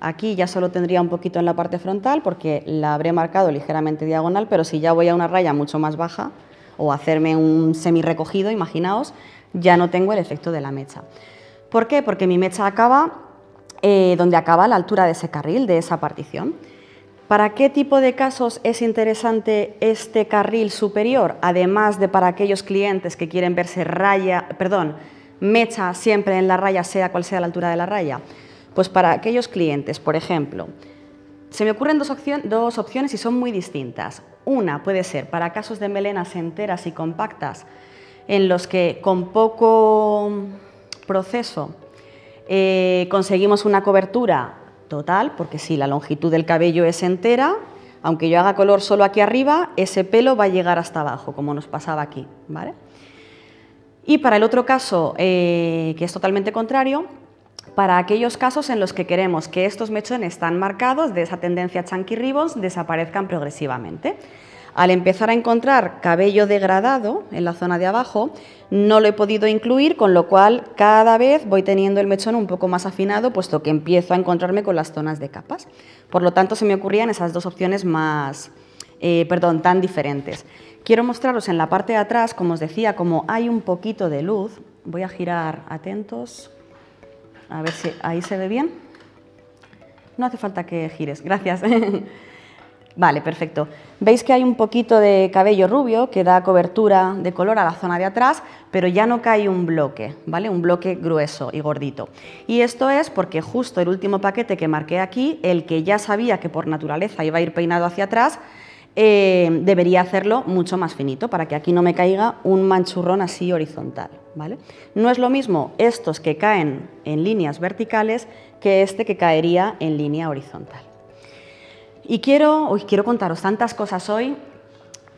Aquí ya solo tendría un poquito en la parte frontal porque la habré marcado ligeramente diagonal, pero si ya voy a una raya mucho más baja o hacerme un semi imaginaos, ya no tengo el efecto de la mecha. ¿Por qué? Porque mi mecha acaba eh, donde acaba la altura de ese carril, de esa partición. ¿Para qué tipo de casos es interesante este carril superior? Además de para aquellos clientes que quieren verse raya, perdón, mecha siempre en la raya, sea cual sea la altura de la raya. Pues para aquellos clientes, por ejemplo, se me ocurren dos, opciones y son muy distintas. Una puede ser para casos de melenas enteras y compactas, en los que con poco proceso eh, conseguimos una cobertura total, porque si la longitud del cabello es entera, aunque yo haga color solo aquí arriba, ese pelo va a llegar hasta abajo, como nos pasaba aquí, Y para el otro caso, eh, que es totalmente contrario, para aquellos casos en los que queremos que estos mechones están marcados de esa tendencia chunky ribbons desaparezcan progresivamente. Al empezar a encontrar cabello degradado en la zona de abajo, no lo he podido incluir, con lo cual cada vez voy teniendo el mechón un poco más afinado, puesto que empiezo a encontrarme con las zonas de capas. Por lo tanto, se me ocurrían esas dos opciones más, eh, perdón, tan diferentes. Quiero mostraros en la parte de atrás, como os decía, como hay un poquito de luz. Voy a girar atentos, a ver si ahí se ve bien. No hace falta que gires, gracias. Vale, perfecto. Veis que hay un poquito de cabello rubio que da cobertura de color a la zona de atrás, pero ya no cae un bloque, ¿vale? Un bloque grueso y gordito. Y esto es porque justo el último paquete que marqué aquí, el que ya sabía que por naturaleza iba a ir peinado hacia atrás, eh, debería hacerlo mucho más finito para que aquí no me caiga un manchurrón así horizontal. ¿vale? No es lo mismo estos que caen en líneas verticales que este que caería en línea horizontal. Y quiero, quiero contaros tantas cosas hoy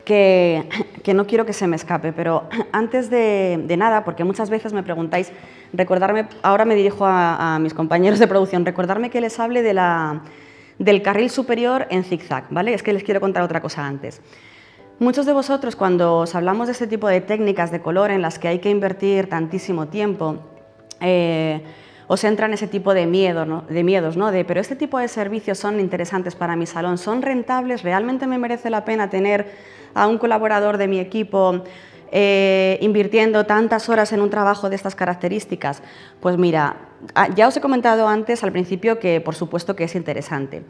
que, no quiero que se me escape, pero antes de, nada, porque muchas veces me preguntáis, recordarme, ahora me dirijo a, mis compañeros de producción, recordarme que les hable del carril superior en zigzag, ¿vale? Es que les quiero contar otra cosa antes. Muchos de vosotros, cuando os hablamos de este tipo de técnicas de color en las que hay que invertir tantísimo tiempo, eh, os entran ese tipo de, miedo, de miedos, ¿no? De, pero este tipo de servicios son interesantes para mi salón, son rentables, realmente me merece la pena tener a un colaborador de mi equipo eh, invirtiendo tantas horas en un trabajo de estas características? Pues mira, ah, ya os he comentado antes al principio que por supuesto que es interesante.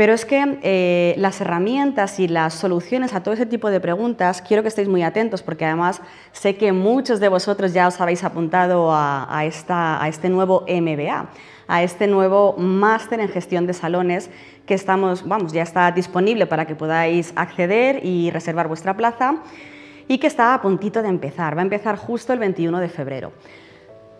Pero es que eh, las herramientas y las soluciones a todo ese tipo de preguntas, quiero que estéis muy atentos porque además sé que muchos de vosotros ya os habéis apuntado a, esta, a este nuevo MBA, a este nuevo máster en gestión de salones que estamos, vamos, ya está disponible para que podáis acceder y reservar vuestra plaza y que está a puntito de empezar. Va a empezar justo el 21 de febrero.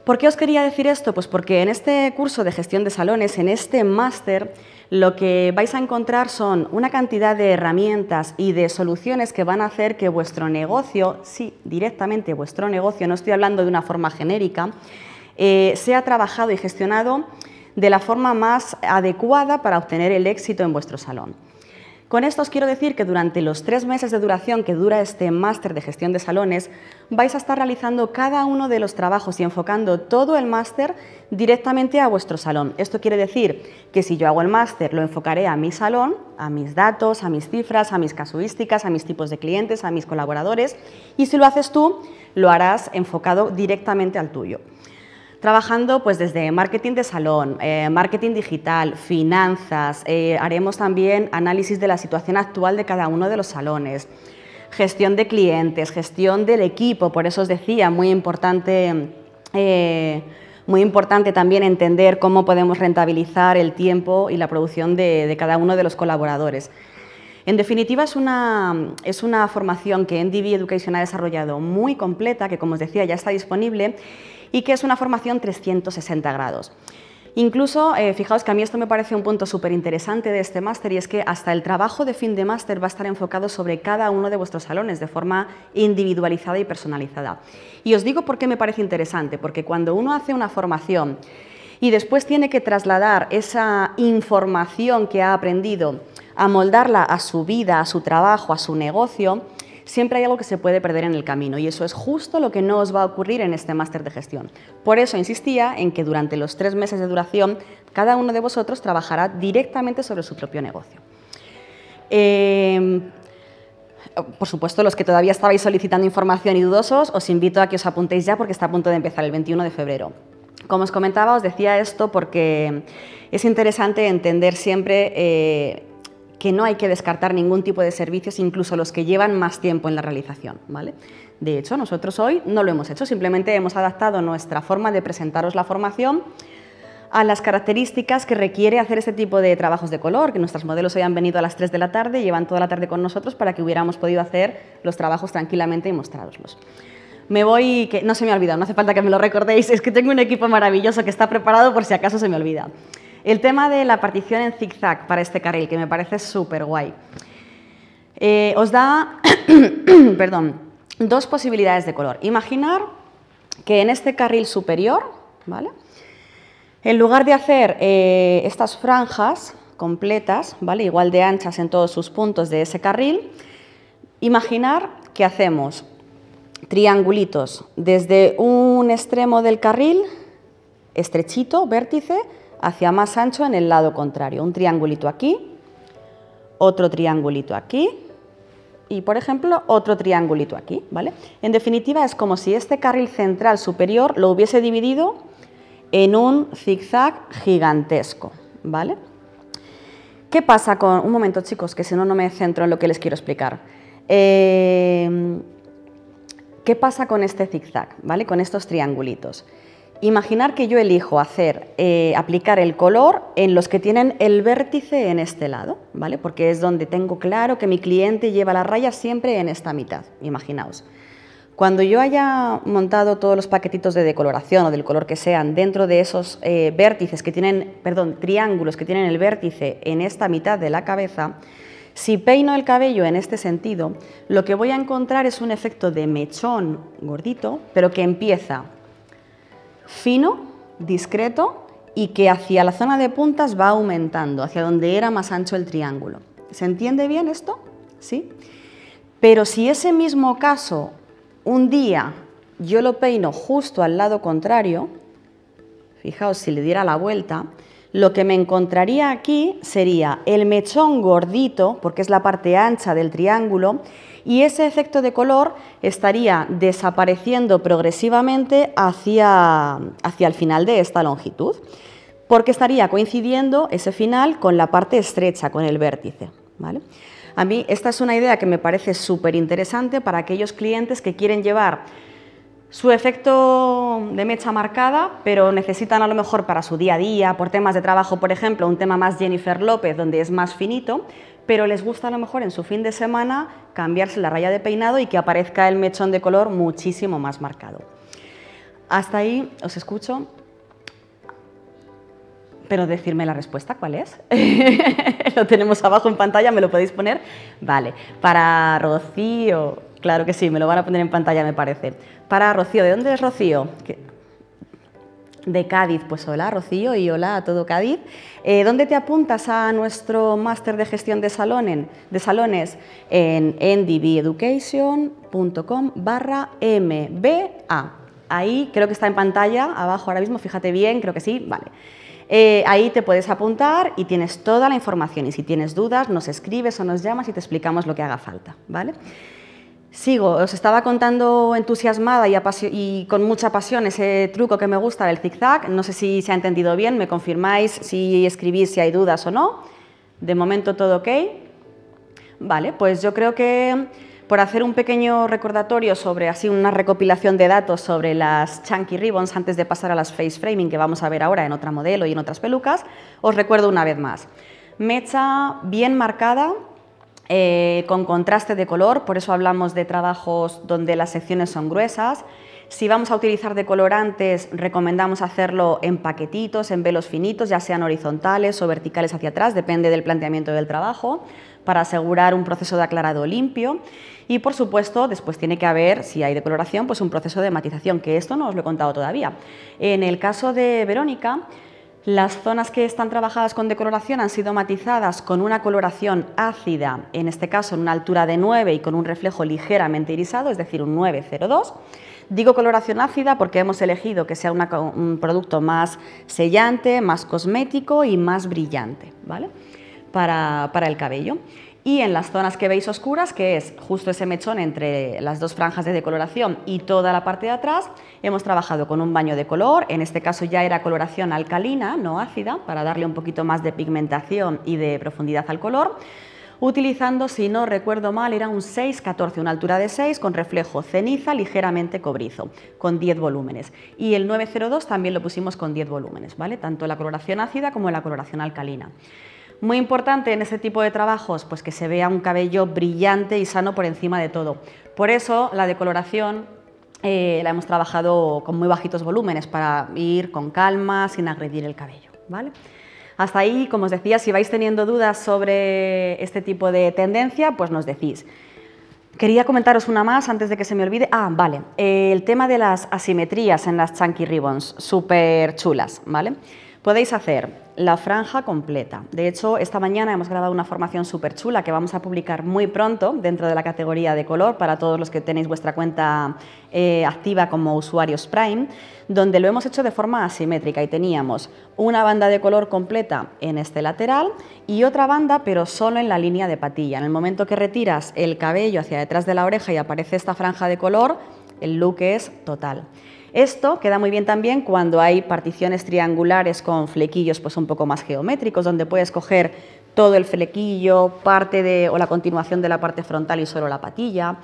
¿Por qué os quería decir esto? Pues porque en este curso de gestión de salones, en este máster, lo que vais a encontrar son una cantidad de herramientas y de soluciones que van a hacer que vuestro negocio, sí, directamente vuestro negocio, no estoy hablando de una forma genérica, eh, sea trabajado y gestionado de la forma más adecuada para obtener el éxito en vuestro salón. Con esto os quiero decir que durante los tres meses de duración que dura este máster de gestión de salones, vais a estar realizando cada uno de los trabajos y enfocando todo el máster directamente a vuestro salón. Esto quiere decir que si yo hago el máster, lo enfocaré a mi salón, a mis datos, a mis cifras, a mis casuísticas, a mis tipos de clientes, a mis colaboradores, y si lo haces tú, lo harás enfocado directamente al tuyo trabajando pues desde marketing de salón, eh, marketing digital, finanzas, eh, haremos también análisis de la situación actual de cada uno de los salones, gestión de clientes, gestión del equipo, por eso os decía, muy importante... Eh, muy importante también entender cómo podemos rentabilizar el tiempo y la producción de, cada uno de los colaboradores. En definitiva, es una, es una formación que NDB Education ha desarrollado muy completa, que como os decía ya está disponible y que es una formación 360 grados. Incluso, eh, fijaos que a mí esto me parece un punto súper interesante de este máster y es que hasta el trabajo de fin de máster va a estar enfocado sobre cada uno de vuestros salones de forma individualizada y personalizada. Y os digo por qué me parece interesante, porque cuando uno hace una formación y después tiene que trasladar esa información que ha aprendido, a moldarla a su vida, a su trabajo, a su negocio, siempre hay algo que se puede perder en el camino y eso es justo lo que no os va a ocurrir en este máster de gestión. Por eso insistía en que durante los tres meses de duración cada uno de vosotros trabajará directamente sobre su propio negocio. Em, por supuesto, los que todavía estabais solicitando información y dudosos, os invito a que os apuntéis ya porque está a punto de empezar el 21 de febrero. Como os comentaba, os decía esto porque es interesante entender siempre eh, que no hay que descartar ningún tipo de servicios, incluso los que llevan más tiempo en la realización. ¿vale? De hecho, nosotros hoy no lo hemos hecho, simplemente hemos adaptado nuestra forma de presentaros la formación a las características que requiere hacer este tipo de trabajos de color, que nuestros modelos hayan venido a las 3 de la tarde, y llevan toda la tarde con nosotros para que hubiéramos podido hacer los trabajos tranquilamente y mostraroslos. Me voy, que no se me ha olvidado, no hace falta que me lo recordéis, es que tengo un equipo maravilloso que está preparado por si acaso se me olvida. El tema de la partición en zigzag para este carril, que me parece súper guay. Eh, os da dos posibilidades de color. Imaginar que en este carril superior, ¿vale? en lugar de hacer eh, estas franjas completas, ¿vale? igual de anchas en todos sus puntos de ese carril, imaginar que hacemos triangulitos desde un extremo del carril, estrechito, vértice, hacia más ancho en el lado contrario. Un triangulito aquí, otro triangulito aquí y, por ejemplo, otro triangulito aquí, ¿vale? En definitiva, es como si este carril central superior lo hubiese dividido en un zigzag gigantesco, ¿vale? ¿Qué pasa con...? Un momento, chicos, que si no, no me centro en lo que les quiero explicar. Eh, ¿Qué pasa con este zigzag, ¿vale? Con estos triangulitos. Imaginar que yo elijo hacer, eh, aplicar el color en los que tienen el vértice en este lado, ¿vale? Porque es donde tengo claro que mi cliente lleva la raya siempre en esta mitad, imaginaos. Cuando yo haya montado todos los paquetitos de decoloración o del color que sean dentro de esos eh, vértices que tienen, perdón, triángulos que tienen el vértice en esta mitad de la cabeza, si peino el cabello en este sentido, lo que voy a encontrar es un efecto de mechón gordito, pero que empieza fino, discreto y que hacia la zona de puntas va aumentando, hacia donde era más ancho el triángulo. ¿Se entiende bien esto? ¿Sí? Pero si ese mismo caso un día yo lo peino justo al lado contrario, fijaos si le diera la vuelta, lo que me encontraría aquí sería el mechón gordito, porque es la parte ancha del triángulo, y ese efecto de color estaría desapareciendo progresivamente hacia, hacia el final de esta longitud, porque estaría coincidiendo ese final con la parte estrecha, con el vértice. ¿vale? A mí esta es una idea que me parece súper interesante para aquellos clientes que quieren llevar su efecto de mecha marcada, pero necesitan a lo mejor para su día a día, por temas de trabajo, por ejemplo, un tema más Jennifer López, donde es más finito, pero les gusta a lo mejor en su fin de semana cambiarse la raya de peinado y que aparezca el mechón de color muchísimo más marcado. Hasta ahí os escucho, pero decirme la respuesta, ¿cuál es? lo tenemos abajo en pantalla, me lo podéis poner. Vale, para Rocío, claro que sí, me lo van a poner en pantalla, me parece. Para Rocío, ¿de dónde es Rocío? de Cádiz. Pues hola Rocío y hola a todo Cádiz. Eh, ¿Dónde te apuntas a nuestro máster de gestión de, salones? En ndbeducation.com barra MBA. Ahí creo que está en pantalla, abajo ahora mismo, fíjate bien, creo que sí, vale. Eh, ahí te puedes apuntar y tienes toda la información y si tienes dudas nos escribes o nos llamas y te explicamos lo que haga falta, ¿vale? Sigo, os estaba contando entusiasmada y, con mucha pasión ese truco que me gusta del zigzag. No sé si se ha entendido bien, me confirmáis si escribís si hay dudas o no. De momento todo ok. Vale, pues yo creo que por hacer un pequeño recordatorio sobre, así una recopilación de datos sobre las chunky ribbons antes de pasar a las face framing que vamos a ver ahora en otra modelo y en otras pelucas, os recuerdo una vez más. Mecha bien marcada, eh, con contraste de color, por eso hablamos de trabajos donde las secciones son gruesas. Si vamos a utilizar decolorantes, recomendamos hacerlo en paquetitos, en velos finitos, ya sean horizontales o verticales hacia atrás, depende del planteamiento del trabajo, para asegurar un proceso de aclarado limpio. Y por supuesto, después tiene que haber, si hay decoloración, pues un proceso de matización, que esto no os lo he contado todavía. En el caso de Verónica, las zonas que están trabajadas con decoloración han sido matizadas con una coloración ácida, en este caso en una altura de 9 y con un reflejo ligeramente irisado, es decir, un 902. Digo coloración ácida porque hemos elegido que sea un producto más sellante, más cosmético y más brillante para el cabello. Y en las zonas que veis oscuras, que es justo ese mechón entre las dos franjas de decoloración y toda la parte de atrás, hemos trabajado con un baño de color, en este caso ya era coloración alcalina, no ácida, para darle un poquito más de pigmentación y de profundidad al color, utilizando, si no recuerdo mal, era un 614 una altura de 6 con reflejo ceniza ligeramente cobrizo, con 10 volúmenes. Y el 902 también lo pusimos con 10 volúmenes, ¿vale? tanto la coloración ácida como la coloración alcalina. Muy importante en este tipo de trabajos, pues que se vea un cabello brillante y sano por encima de todo. Por eso la decoloración eh, la hemos trabajado con muy bajitos volúmenes para ir con calma, sin agredir el cabello. ¿vale? Hasta ahí, como os decía, si vais teniendo dudas sobre este tipo de tendencia, pues nos decís. Quería comentaros una más antes de que se me olvide. Ah, vale, eh, el tema de las asimetrías en las chunky ribbons, súper chulas, ¿vale? Podéis hacer la franja completa. De hecho, esta mañana hemos grabado una formación súper chula que vamos a publicar muy pronto dentro de la categoría de color para todos los que tenéis vuestra cuenta eh, activa como usuarios Prime, donde lo hemos hecho de forma asimétrica y teníamos una banda de color completa en este lateral y otra banda pero solo en la línea de patilla. En el momento que retiras el cabello hacia detrás de la oreja y aparece esta franja de color, el look es total. Esto queda muy bien también cuando hay particiones triangulares con flequillos pues un poco más geométricos, donde puedes coger todo el flequillo, parte de, o la continuación de la parte frontal y solo la patilla.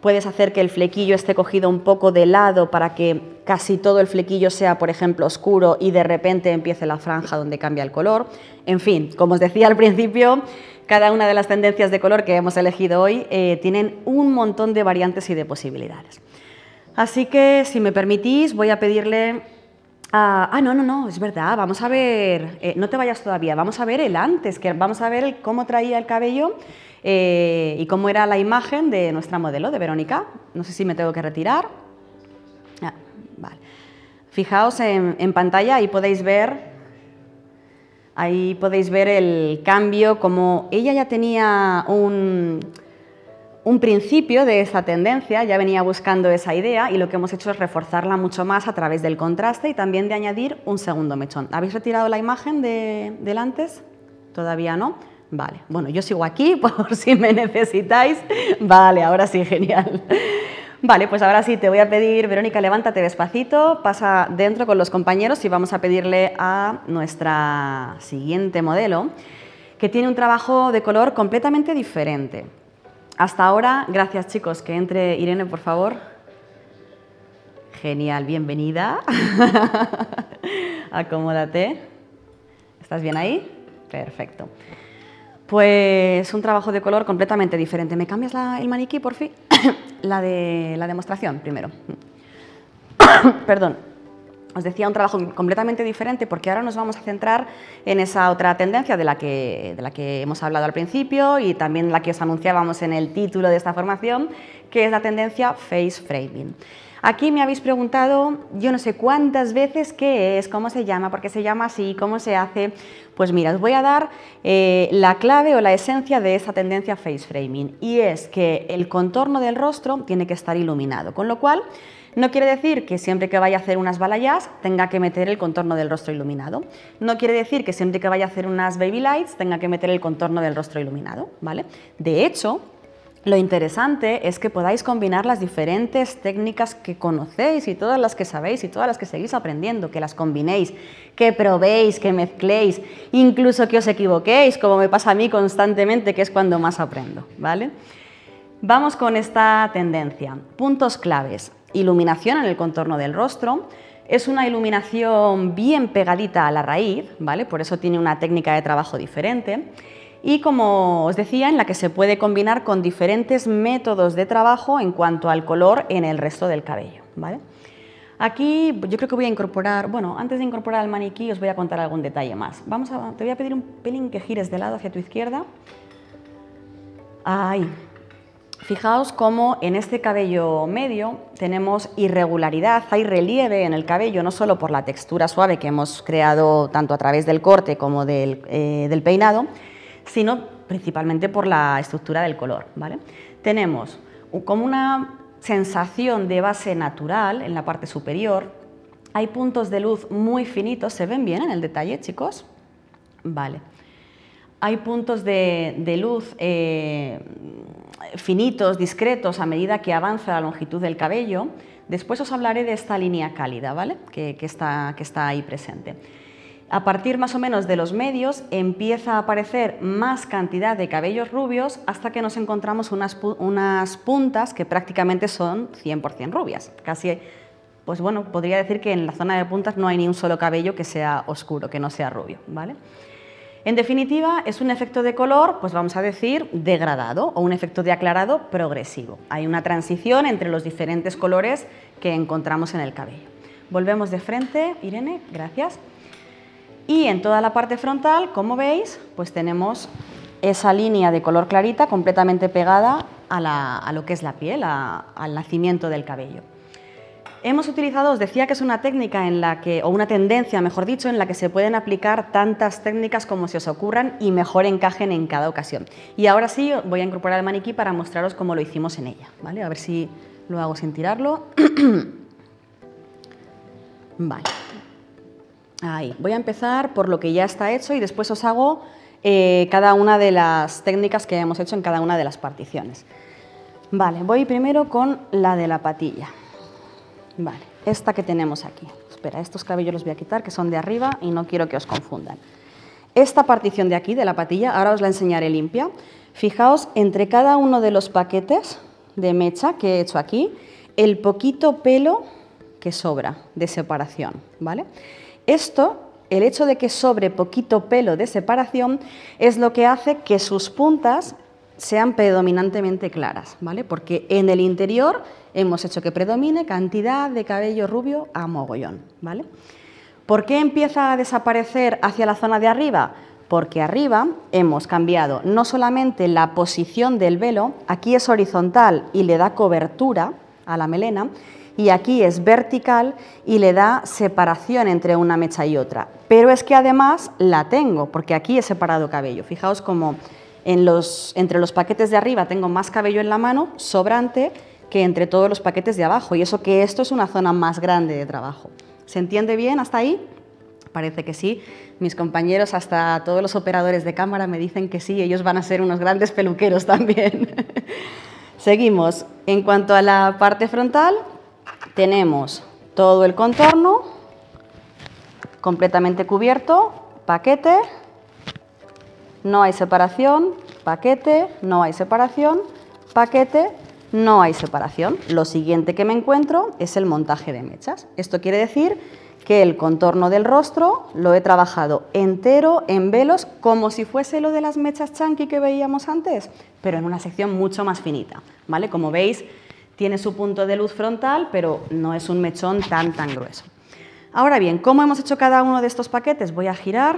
Puedes hacer que el flequillo esté cogido un poco de lado para que casi todo el flequillo sea, por ejemplo, oscuro y de repente empiece la franja donde cambia el color. En fin, como os decía al principio, cada una de las tendencias de color que hemos elegido hoy eh, tienen un montón de variantes y de posibilidades. Así que, si me permitís, voy a pedirle... ah, no, no, no, es verdad, vamos a ver, eh, no te vayas todavía, vamos a ver el antes, que vamos a ver cómo traía el cabello eh, y cómo era la imagen de nuestra modelo, de Verónica. No sé si me tengo que retirar. Ah, Fijaos en, en pantalla, ahí podéis ver Ahí podéis ver el cambio, como ella ya tenía un, un principio de esta tendencia, ya venía buscando esa idea y lo que hemos hecho es reforzarla mucho más a través del contraste y también de añadir un segundo mechón. ¿Habéis retirado la imagen de, del Todavía no. Vale, bueno, yo sigo aquí por si me necesitáis. Vale, ahora sí, genial. Vale, pues ahora sí, te voy a pedir, Verónica, levántate despacito, pasa dentro con los compañeros y vamos a pedirle a nuestra siguiente modelo, que tiene un trabajo de color completamente diferente. Hasta ahora, gracias chicos, que entre Irene, por favor. Genial, bienvenida. Acomódate. ¿Estás bien ahí? Perfecto. Pues un trabajo de color completamente diferente. ¿Me cambias el maniquí, por fin? la de la demostración, primero. Perdón os decía, un trabajo completamente diferente porque ahora nos vamos a centrar en esa otra tendencia de la que, de la que hemos hablado al principio y también la que os anunciábamos en el título de esta formación, que es la tendencia face framing. Aquí me habéis preguntado yo no sé cuántas veces qué es, cómo se llama, por qué se llama así, cómo se hace. Pues mira, os voy a dar eh, la clave o la esencia de esa tendencia face framing y es que el contorno del rostro tiene que estar iluminado, con lo cual no quiere decir que siempre que vaya a hacer unas balayas tenga que meter el contorno del rostro iluminado. No quiere decir que siempre que vaya a hacer unas baby lights tenga que meter el contorno del rostro iluminado, ¿vale? De hecho, lo interesante es que podáis combinar las diferentes técnicas que conocéis y todas las que sabéis y todas las que seguís aprendiendo, que las combinéis, que probéis, que mezcléis, incluso que os equivoquéis, como me pasa a mí constantemente, que es cuando más aprendo, ¿vale? Vamos con esta tendencia. Puntos claves iluminación en el contorno del rostro. Es una iluminación bien pegadita a la raíz, ¿vale? Por eso tiene una técnica de trabajo diferente. Y como os decía, en la que se puede combinar con diferentes métodos de trabajo en cuanto al color en el resto del cabello, ¿vale? Aquí yo creo que voy a incorporar, bueno, antes de incorporar al maniquí os voy a contar algún detalle más. Vamos a, te voy a pedir un pelín que gires de lado hacia tu izquierda. Ahí, Fijaos cómo en este cabello medio tenemos irregularidad, hay relieve en el cabello, no solo por la textura suave que hemos creado tanto a través del corte como del, eh, peinado, sino principalmente por la estructura del color. ¿vale? Tenemos como una sensación de base natural en la parte superior, hay puntos de luz muy finitos, ¿se ven bien en el detalle, chicos? Vale. Hay puntos de, luz... Eh, finitos, discretos, a medida que avanza la longitud del cabello. Después os hablaré de esta línea cálida, ¿vale? Que, está, ahí presente. A partir más o menos de los medios empieza a aparecer más cantidad de cabellos rubios hasta que nos encontramos unas, puntas que prácticamente son 100% rubias. Casi, pues bueno, podría decir que en la zona de puntas no hay ni un solo cabello que sea oscuro, que no sea rubio, ¿vale? En definitiva, es un efecto de color, pues vamos a decir, degradado o un efecto de aclarado progresivo. Hay una transición entre los diferentes colores que encontramos en el cabello. Volvemos de frente, Irene, gracias. Y en toda la parte frontal, como veis, pues tenemos esa línea de color clarita completamente pegada a, lo que es la piel, al nacimiento del cabello. Hemos utilizado, os decía que es una técnica en la que, o una tendencia, mejor dicho, en la que se pueden aplicar tantas técnicas como se os ocurran y mejor encajen en cada ocasión. Y ahora sí, voy a incorporar el maniquí para mostraros cómo lo hicimos en ella, ¿vale? A ver si lo hago sin tirarlo. vale. Ahí. Voy a empezar por lo que ya está hecho y después os hago eh, cada una de las técnicas que hemos hecho en cada una de las particiones. Vale, voy primero con la de la patilla. Vale, esta que tenemos aquí. Espera, estos cabellos los voy a quitar, que son de arriba y no quiero que os confundan. Esta partición de aquí, de la patilla, ahora os la enseñaré limpia. Fijaos, entre cada uno de los paquetes de mecha que he hecho aquí, el poquito pelo que sobra de separación, ¿vale? Esto, el hecho de que sobre poquito pelo de separación, es lo que hace que sus puntas sean predominantemente claras, ¿vale? Porque en el interior hemos hecho que predomine cantidad de cabello rubio a mogollón, ¿vale? ¿Por qué empieza a desaparecer hacia la zona de arriba? Porque arriba hemos cambiado no solamente la posición del velo, aquí es horizontal y le da cobertura a la melena, y aquí es vertical y le da separación entre una mecha y otra. Pero es que además la tengo, porque aquí he separado cabello. Fijaos cómo entre los paquetes de arriba tengo más cabello en la mano, sobrante, que entre todos los paquetes de abajo. Y eso que esto es una zona más grande de trabajo. ¿Se entiende bien hasta ahí? Parece que sí. Mis compañeros, hasta todos los operadores de cámara me dicen que sí. Ellos van a ser unos grandes peluqueros también. Seguimos. En cuanto a la parte frontal, tenemos todo el contorno completamente cubierto, paquete, no hay separación, paquete, no hay separación, paquete, no hay separación. Lo siguiente que me encuentro es el montaje de mechas. Esto quiere decir que el contorno del rostro lo he trabajado entero en velos como si fuese lo de las mechas chunky que veíamos antes, pero en una sección mucho más finita, ¿vale? Como veis, tiene su punto de luz frontal, pero no es un mechón tan tan grueso. Ahora bien, ¿cómo hemos hecho cada uno de estos paquetes? Voy a girar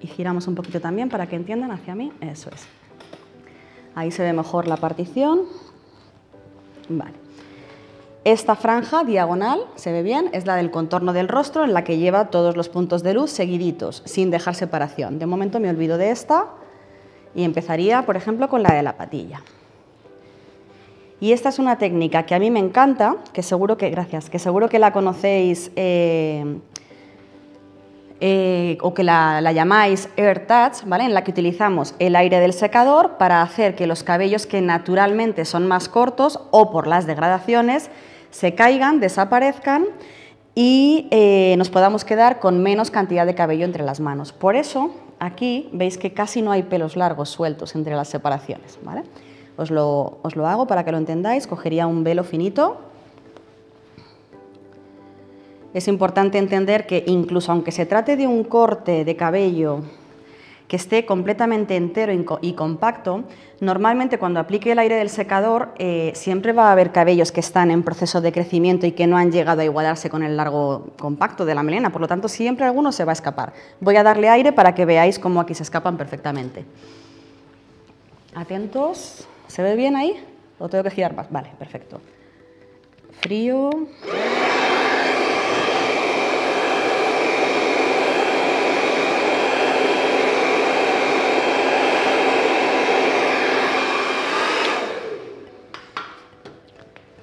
y giramos un poquito también para que entiendan hacia mí, eso es. Ahí se ve mejor la partición. Vale. Esta franja diagonal, se ve bien, es la del contorno del rostro en la que lleva todos los puntos de luz seguiditos, sin dejar separación. De momento me olvido de esta y empezaría, por ejemplo, con la de la patilla. Y esta es una técnica que a mí me encanta, que seguro que, gracias, que seguro que la conocéis eh, eh, o que la, llamáis Air Touch, en la que utilizamos el aire del secador para hacer que los cabellos que naturalmente son más cortos o por las degradaciones se caigan, desaparezcan y eh, nos podamos quedar con menos cantidad de cabello entre las manos. Por eso aquí veis que casi no hay pelos largos sueltos entre las separaciones. os lo hago para que lo entendáis, cogería un velo finito es importante entender que incluso aunque se trate de un corte de cabello que esté completamente entero y compacto, normalmente cuando aplique el aire del secador eh, siempre va a haber cabellos que están en proceso de crecimiento y que no han llegado a igualarse con el largo compacto de la melena, por lo tanto siempre alguno se va a escapar. Voy a darle aire para que veáis cómo aquí se escapan perfectamente. Atentos, ¿se ve bien ahí? ¿O tengo que girar más? Vale, perfecto. Frío.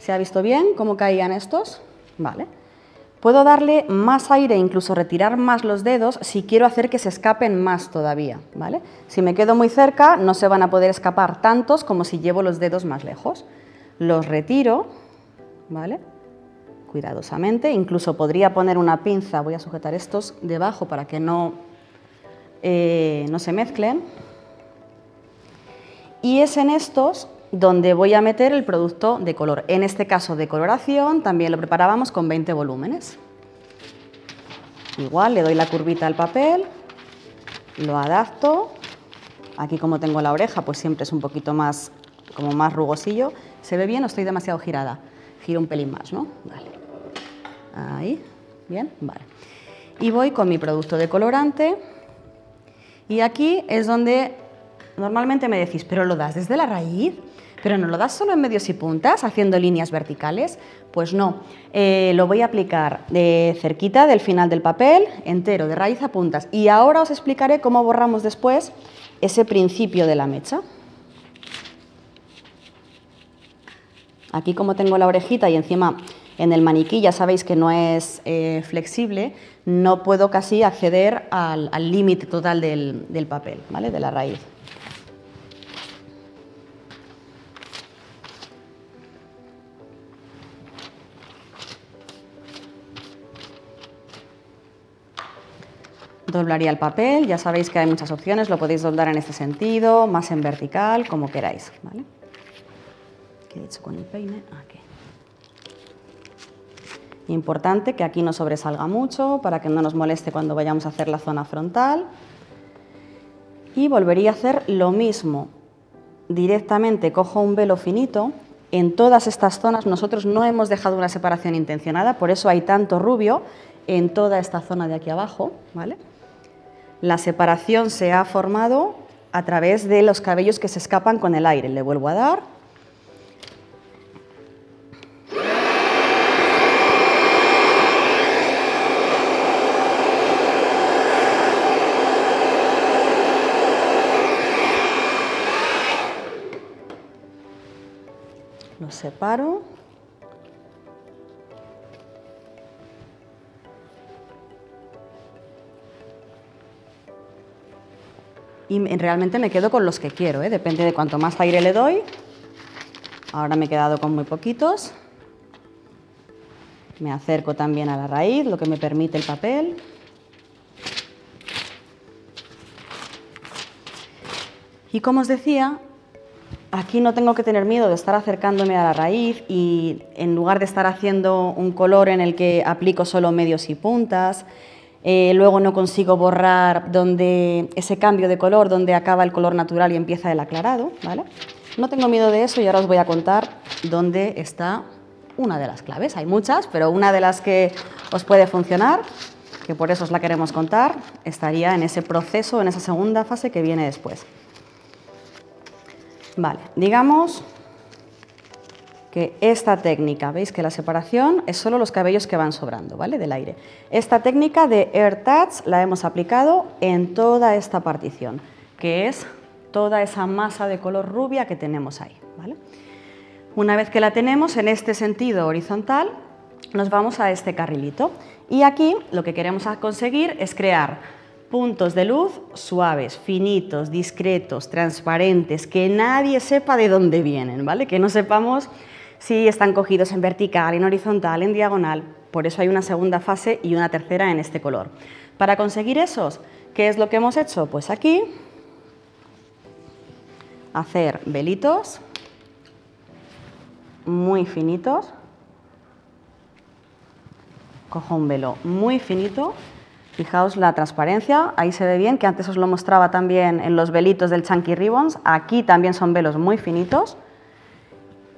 ¿Se ha visto bien cómo caían estos? Vale. Puedo darle más aire, incluso retirar más los dedos si quiero hacer que se escapen más todavía. ¿vale? Si me quedo muy cerca, no se van a poder escapar tantos como si llevo los dedos más lejos. Los retiro, ¿vale? cuidadosamente, incluso podría poner una pinza, voy a sujetar estos debajo para que no, eh, no se mezclen. Y es en estos donde voy a meter el producto de color. En este caso de coloración también lo preparábamos con 20 volúmenes. Igual le doy la curvita al papel, lo adapto. Aquí como tengo la oreja, pues siempre es un poquito más, como más rugosillo. ¿Se ve bien no estoy demasiado girada? Giro un pelín más, ¿no? Vale. Ahí, bien, vale. Y voy con mi producto de colorante. Y aquí es donde normalmente me decís, pero lo das desde la raíz pero no lo das solo en medios y puntas, haciendo líneas verticales. Pues no, eh, lo voy a aplicar de eh, cerquita del final del papel, entero, de raíz a puntas. Y ahora os explicaré cómo borramos después ese principio de la mecha. Aquí como tengo la orejita y encima en el maniquí ya sabéis que no es eh, flexible, no puedo casi acceder al límite total del, del papel, ¿vale? de la raíz. doblaría el papel, ya sabéis que hay muchas opciones, lo podéis doblar en este sentido, más en vertical, como queráis, ¿vale? he hecho con el peine? Ah, Importante que aquí no sobresalga mucho para que no nos moleste cuando vayamos a hacer la zona frontal. Y volvería a hacer lo mismo. Directamente cojo un velo finito. En todas estas zonas nosotros no hemos dejado una separación intencionada, por eso hay tanto rubio en toda esta zona de aquí abajo, ¿vale? La separación se ha formado a través de los cabellos que se escapan con el aire. Le vuelvo a dar. Lo separo. y realmente me quedo con los que quiero, ¿eh? depende de cuánto más aire le doy. Ahora me he quedado con muy poquitos. Me acerco también a la raíz, lo que me permite el papel. Y como os decía, aquí no tengo que tener miedo de estar acercándome a la raíz y en lugar de estar haciendo un color en el que aplico solo medios y puntas, eh, luego no consigo borrar donde ese cambio de color, donde acaba el color natural y empieza el aclarado. ¿vale? No tengo miedo de eso y ahora os voy a contar dónde está una de las claves. Hay muchas, pero una de las que os puede funcionar, que por eso os la queremos contar, estaría en ese proceso, en esa segunda fase que viene después. Vale, digamos que esta técnica, veis que la separación es solo los cabellos que van sobrando, ¿vale? Del aire. Esta técnica de Air Touch la hemos aplicado en toda esta partición, que es toda esa masa de color rubia que tenemos ahí, ¿vale? Una vez que la tenemos en este sentido horizontal, nos vamos a este carrilito y aquí lo que queremos conseguir es crear puntos de luz suaves, finitos, discretos, transparentes, que nadie sepa de dónde vienen, ¿vale? Que no sepamos si están cogidos en vertical, en horizontal, en diagonal. Por eso hay una segunda fase y una tercera en este color. Para conseguir esos, ¿qué es lo que hemos hecho? Pues aquí, hacer velitos muy finitos. Cojo un velo muy finito. Fijaos la transparencia, ahí se ve bien, que antes os lo mostraba también en los velitos del Chunky Ribbons. Aquí también son velos muy finitos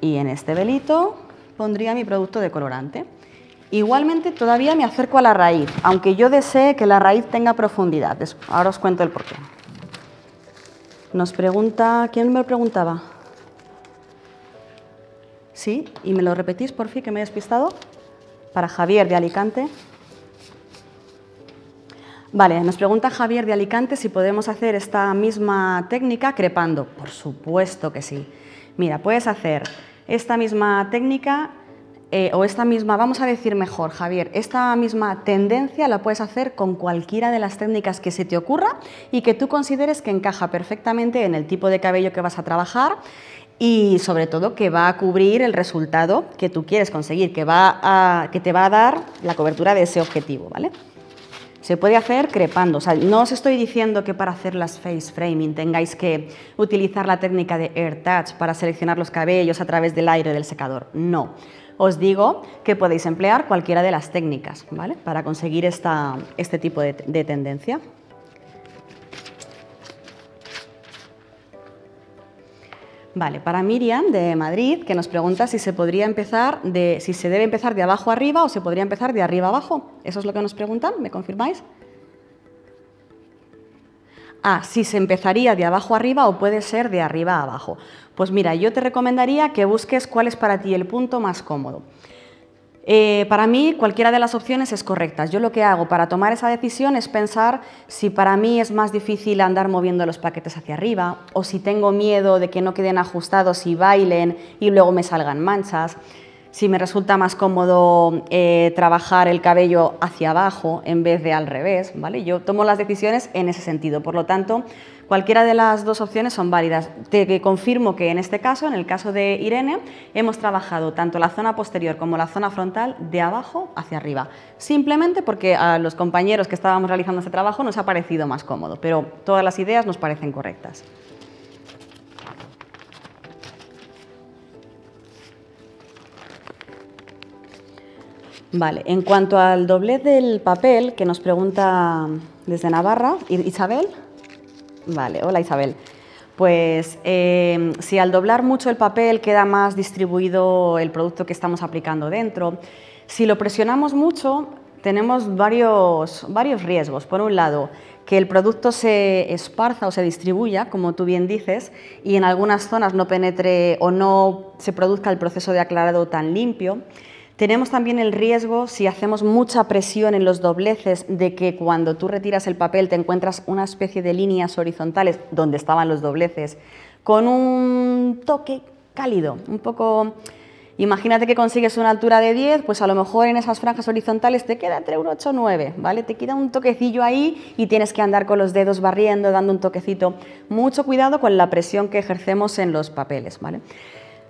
y en este velito pondría mi producto de colorante. Igualmente todavía me acerco a la raíz, aunque yo desee que la raíz tenga profundidad. Ahora os cuento el porqué. Nos pregunta, ¿quién me lo preguntaba? ¿Sí? ¿Y me lo repetís por fin que me he despistado? Para Javier de Alicante. Vale, nos pregunta Javier de Alicante si podemos hacer esta misma técnica crepando. Por supuesto que sí. Mira, puedes hacer esta misma técnica eh, o esta misma, vamos a decir mejor, Javier, esta misma tendencia la puedes hacer con cualquiera de las técnicas que se te ocurra y que tú consideres que encaja perfectamente en el tipo de cabello que vas a trabajar y sobre todo que va a cubrir el resultado que tú quieres conseguir, que, va que te va a dar la cobertura de ese objetivo, ¿vale? Se puede hacer crepando. no os estoy diciendo que para hacer las face framing tengáis que utilizar la técnica de air touch para seleccionar los cabellos a través del aire del secador. No. Os digo que podéis emplear cualquiera de las técnicas para conseguir este tipo de tendencia. Vale, para Miriam de Madrid, que nos pregunta si se podría empezar de, si se debe empezar de abajo arriba o se podría empezar de arriba abajo. Eso es lo que nos preguntan, ¿me confirmáis? Ah, si se empezaría de abajo arriba o puede ser de arriba abajo. Pues mira, yo te recomendaría que busques cuál es para ti el punto más cómodo. Eh, para mí, cualquiera de las opciones es correcta. Yo lo que hago para tomar esa decisión es pensar si para mí es más difícil andar moviendo los paquetes hacia arriba o si tengo miedo de que no queden ajustados y bailen y luego me salgan manchas si me resulta más cómodo eh, trabajar el cabello hacia abajo en vez de al revés, ¿vale? Yo tomo las decisiones en ese sentido, por lo tanto, Cualquiera de las dos opciones son válidas. Te confirmo que en este caso, en el caso de Irene, hemos trabajado tanto la zona posterior como la zona frontal de abajo hacia arriba, simplemente porque a los compañeros que estábamos realizando este trabajo nos ha parecido más cómodo, pero todas las ideas nos parecen correctas. Vale, en cuanto al doblez del papel que nos pregunta desde Navarra, Isabel. Vale, hola Isabel. Pues em, si al doblar mucho el papel queda más distribuido el producto que estamos aplicando dentro, si lo presionamos mucho tenemos varios, varios riesgos. Por un lado, que el producto se esparza o se distribuya, como tú bien dices, y en algunas zonas no penetre o no se produzca el proceso de aclarado tan limpio. Tenemos también el riesgo, si hacemos mucha presión en los dobleces, de que cuando tú retiras el papel te encuentras una especie de líneas horizontales donde estaban los dobleces, con un toque cálido, un poco... Imagínate que consigues una altura de 10, pues a lo mejor en esas franjas horizontales te queda entre un 8 9, ¿vale? Te queda un toquecillo ahí y tienes que andar con los dedos barriendo, dando un toquecito. Mucho cuidado con la presión que ejercemos en los papeles, ¿vale?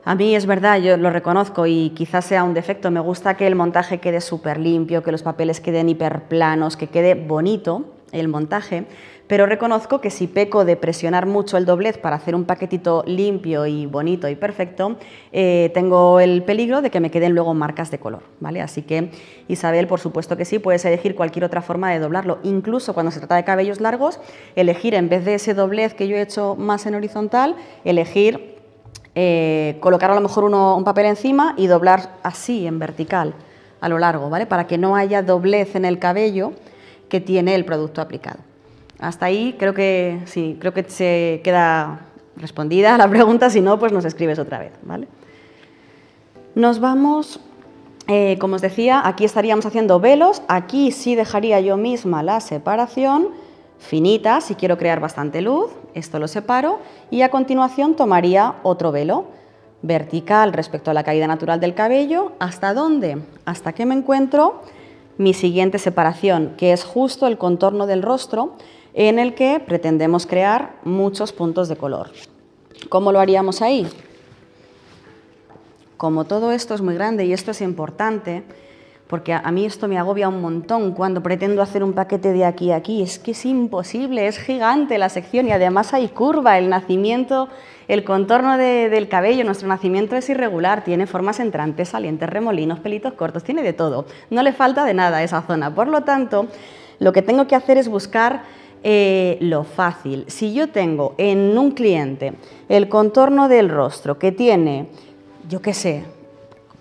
A mí es verdad, yo lo reconozco y quizás sea un defecto, me gusta que el montaje quede súper limpio, que los papeles queden hiperplanos, que quede bonito el montaje, pero reconozco que si peco de presionar mucho el doblez para hacer un paquetito limpio y bonito y perfecto, eh, tengo el peligro de que me queden luego marcas de color, ¿vale? Así que, Isabel, por supuesto que sí, puedes elegir cualquier otra forma de doblarlo, incluso cuando se trata de cabellos largos, elegir en vez de ese doblez que yo he hecho más en horizontal, elegir eh, colocar a lo mejor un papel encima y doblar así, en vertical, a lo largo, ¿vale? Para que no haya doblez en el cabello que tiene el producto aplicado. Hasta ahí creo que sí, creo que se queda respondida la pregunta, si no, pues nos escribes otra vez, ¿vale? Nos vamos, eh, como os decía, aquí estaríamos haciendo velos, aquí sí dejaría yo misma la separación, finita, si quiero crear bastante luz, esto lo separo y a continuación tomaría otro velo vertical respecto a la caída natural del cabello, ¿hasta dónde? Hasta que me encuentro mi siguiente separación, que es justo el contorno del rostro en el que pretendemos crear muchos puntos de color. ¿Cómo lo haríamos ahí? Como todo esto es muy grande y esto es importante, porque a, mí esto me agobia un montón cuando pretendo hacer un paquete de aquí a aquí. Es que es imposible, es gigante la sección y además hay curva, el nacimiento, el contorno del cabello, nuestro nacimiento es irregular, tiene formas entrantes, salientes, remolinos, pelitos cortos, tiene de todo. No le falta de nada a esa zona. Por lo tanto, lo que tengo que hacer es buscar eh, lo fácil. Si yo tengo en un cliente el contorno del rostro que tiene, yo qué sé,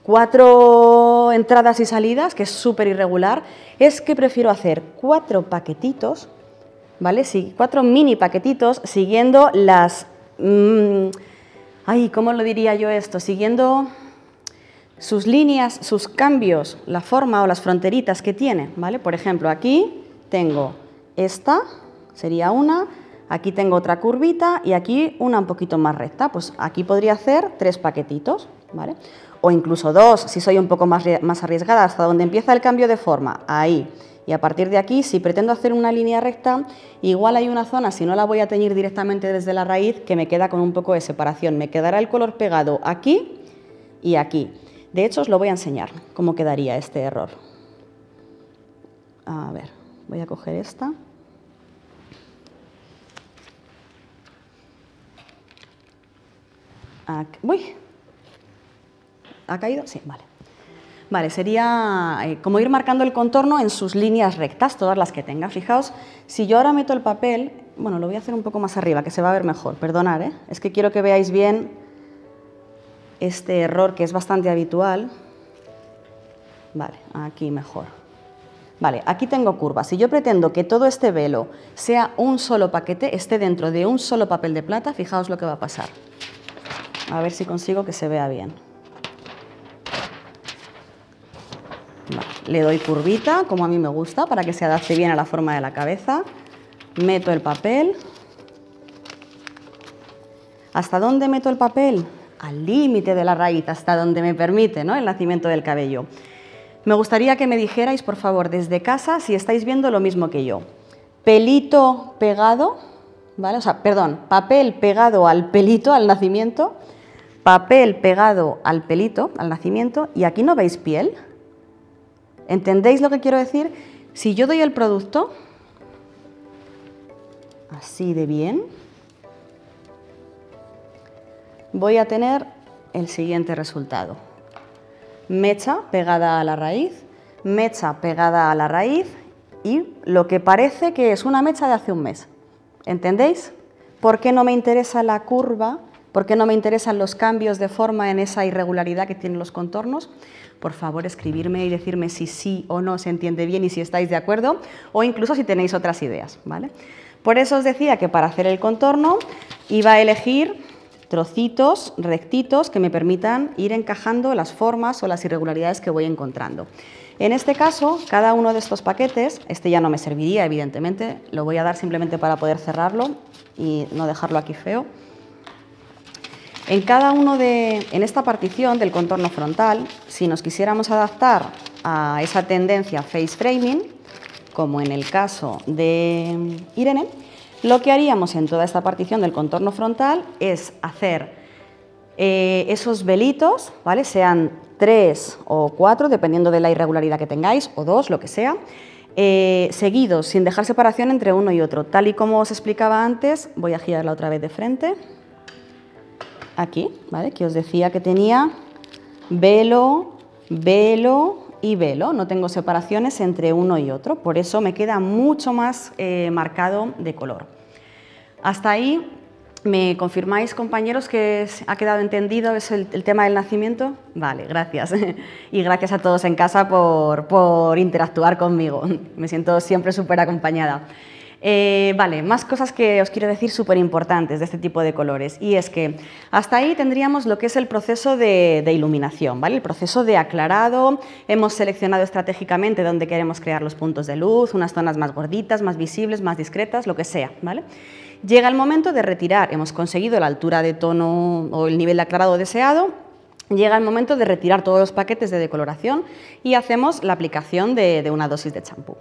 cuatro entradas y salidas, que es súper irregular, es que prefiero hacer cuatro paquetitos, ¿vale? cuatro mini paquetitos siguiendo las... Mm, ay, ¿cómo lo diría yo esto? Siguiendo sus líneas, sus cambios, la forma o las fronteritas que tiene, ¿vale? Por ejemplo, aquí tengo esta, sería una, Aquí tengo otra curvita y aquí una un poquito más recta. Pues aquí podría hacer tres paquetitos, ¿vale? O incluso dos, si soy un poco más, más arriesgada, hasta donde empieza el cambio de forma, ahí. Y a partir de aquí, si pretendo hacer una línea recta, igual hay una zona, si no la voy a teñir directamente desde la raíz, que me queda con un poco de separación. Me quedará el color pegado aquí y aquí. De hecho, os lo voy a enseñar cómo quedaría este error. A ver, voy a coger esta. ¿ha caído? Sí, vale. Vale, sería eh, como ir marcando el contorno en sus líneas rectas, todas las que tenga. Fijaos, si yo ahora meto el papel, bueno, lo voy a hacer un poco más arriba, que se va a ver mejor, perdonad, ¿eh? es que quiero que veáis bien este error que es bastante habitual. Vale, aquí mejor. Vale, aquí tengo curvas. Si yo pretendo que todo este velo sea un solo paquete, esté dentro de un solo papel de plata, fijaos lo que va a pasar. A ver si consigo que se vea bien. le doy curvita, como a mí me gusta, para que se adapte bien a la forma de la cabeza. Meto el papel. ¿Hasta dónde meto el papel? Al límite de la raíz, hasta donde me permite ¿no? el nacimiento del cabello. Me gustaría que me dijerais, por favor, desde casa, si estáis viendo lo mismo que yo. Pelito pegado, ¿vale? O sea, perdón, papel pegado al pelito, al nacimiento papel pegado al pelito, al nacimiento, y aquí no veis piel. ¿Entendéis lo que quiero decir? Si yo doy el producto, así de bien, voy a tener el siguiente resultado. Mecha pegada a la raíz, mecha pegada a la raíz y lo que parece que es una mecha de hace un mes. ¿Entendéis? ¿Por qué no me interesa la curva ¿Por qué no me interesan los cambios de forma en esa irregularidad que tienen los contornos? Por favor, escribirme y decirme si sí o no se entiende bien y si estáis de acuerdo, o incluso si tenéis otras ideas, ¿vale? Por eso os decía que para hacer el contorno iba a elegir trocitos rectitos que me permitan ir encajando las formas o las irregularidades que voy encontrando. En este caso, cada uno de estos paquetes, este ya no me serviría evidentemente, lo voy a dar simplemente para poder cerrarlo y no dejarlo aquí feo. En cada uno de, en esta partición del contorno frontal, si nos quisiéramos adaptar a esa tendencia face framing, como en el caso de Irene, lo que haríamos en toda esta partición del contorno frontal es hacer eh, esos velitos, ¿vale? sean tres o cuatro, dependiendo de la irregularidad que tengáis, o dos, lo que sea, eh, seguidos, sin dejar separación entre uno y otro. Tal y como os explicaba antes, voy a girarla otra vez de frente aquí, ¿vale? Que os decía que tenía velo, velo y velo. No tengo separaciones entre uno y otro, por eso me queda mucho más eh, marcado de color. Hasta ahí, ¿me confirmáis, compañeros, que ha quedado entendido el, tema del nacimiento? Vale, gracias. y gracias a todos en casa por interactuar conmigo. Me siento siempre súper acompañada. Eh, vale, más cosas que os quiero decir súper importantes de este tipo de colores. Y es que hasta ahí tendríamos lo que es el proceso de, iluminación, ¿vale? El proceso de aclarado. Hemos seleccionado estratégicamente dónde queremos crear los puntos de luz, unas zonas más gorditas, más visibles, más discretas, lo que sea, ¿vale? Llega el momento de retirar. Hemos conseguido la altura de tono o el nivel de aclarado deseado llega el momento de retirar todos los paquetes de decoloración y hacemos la aplicación de una dosis de champú.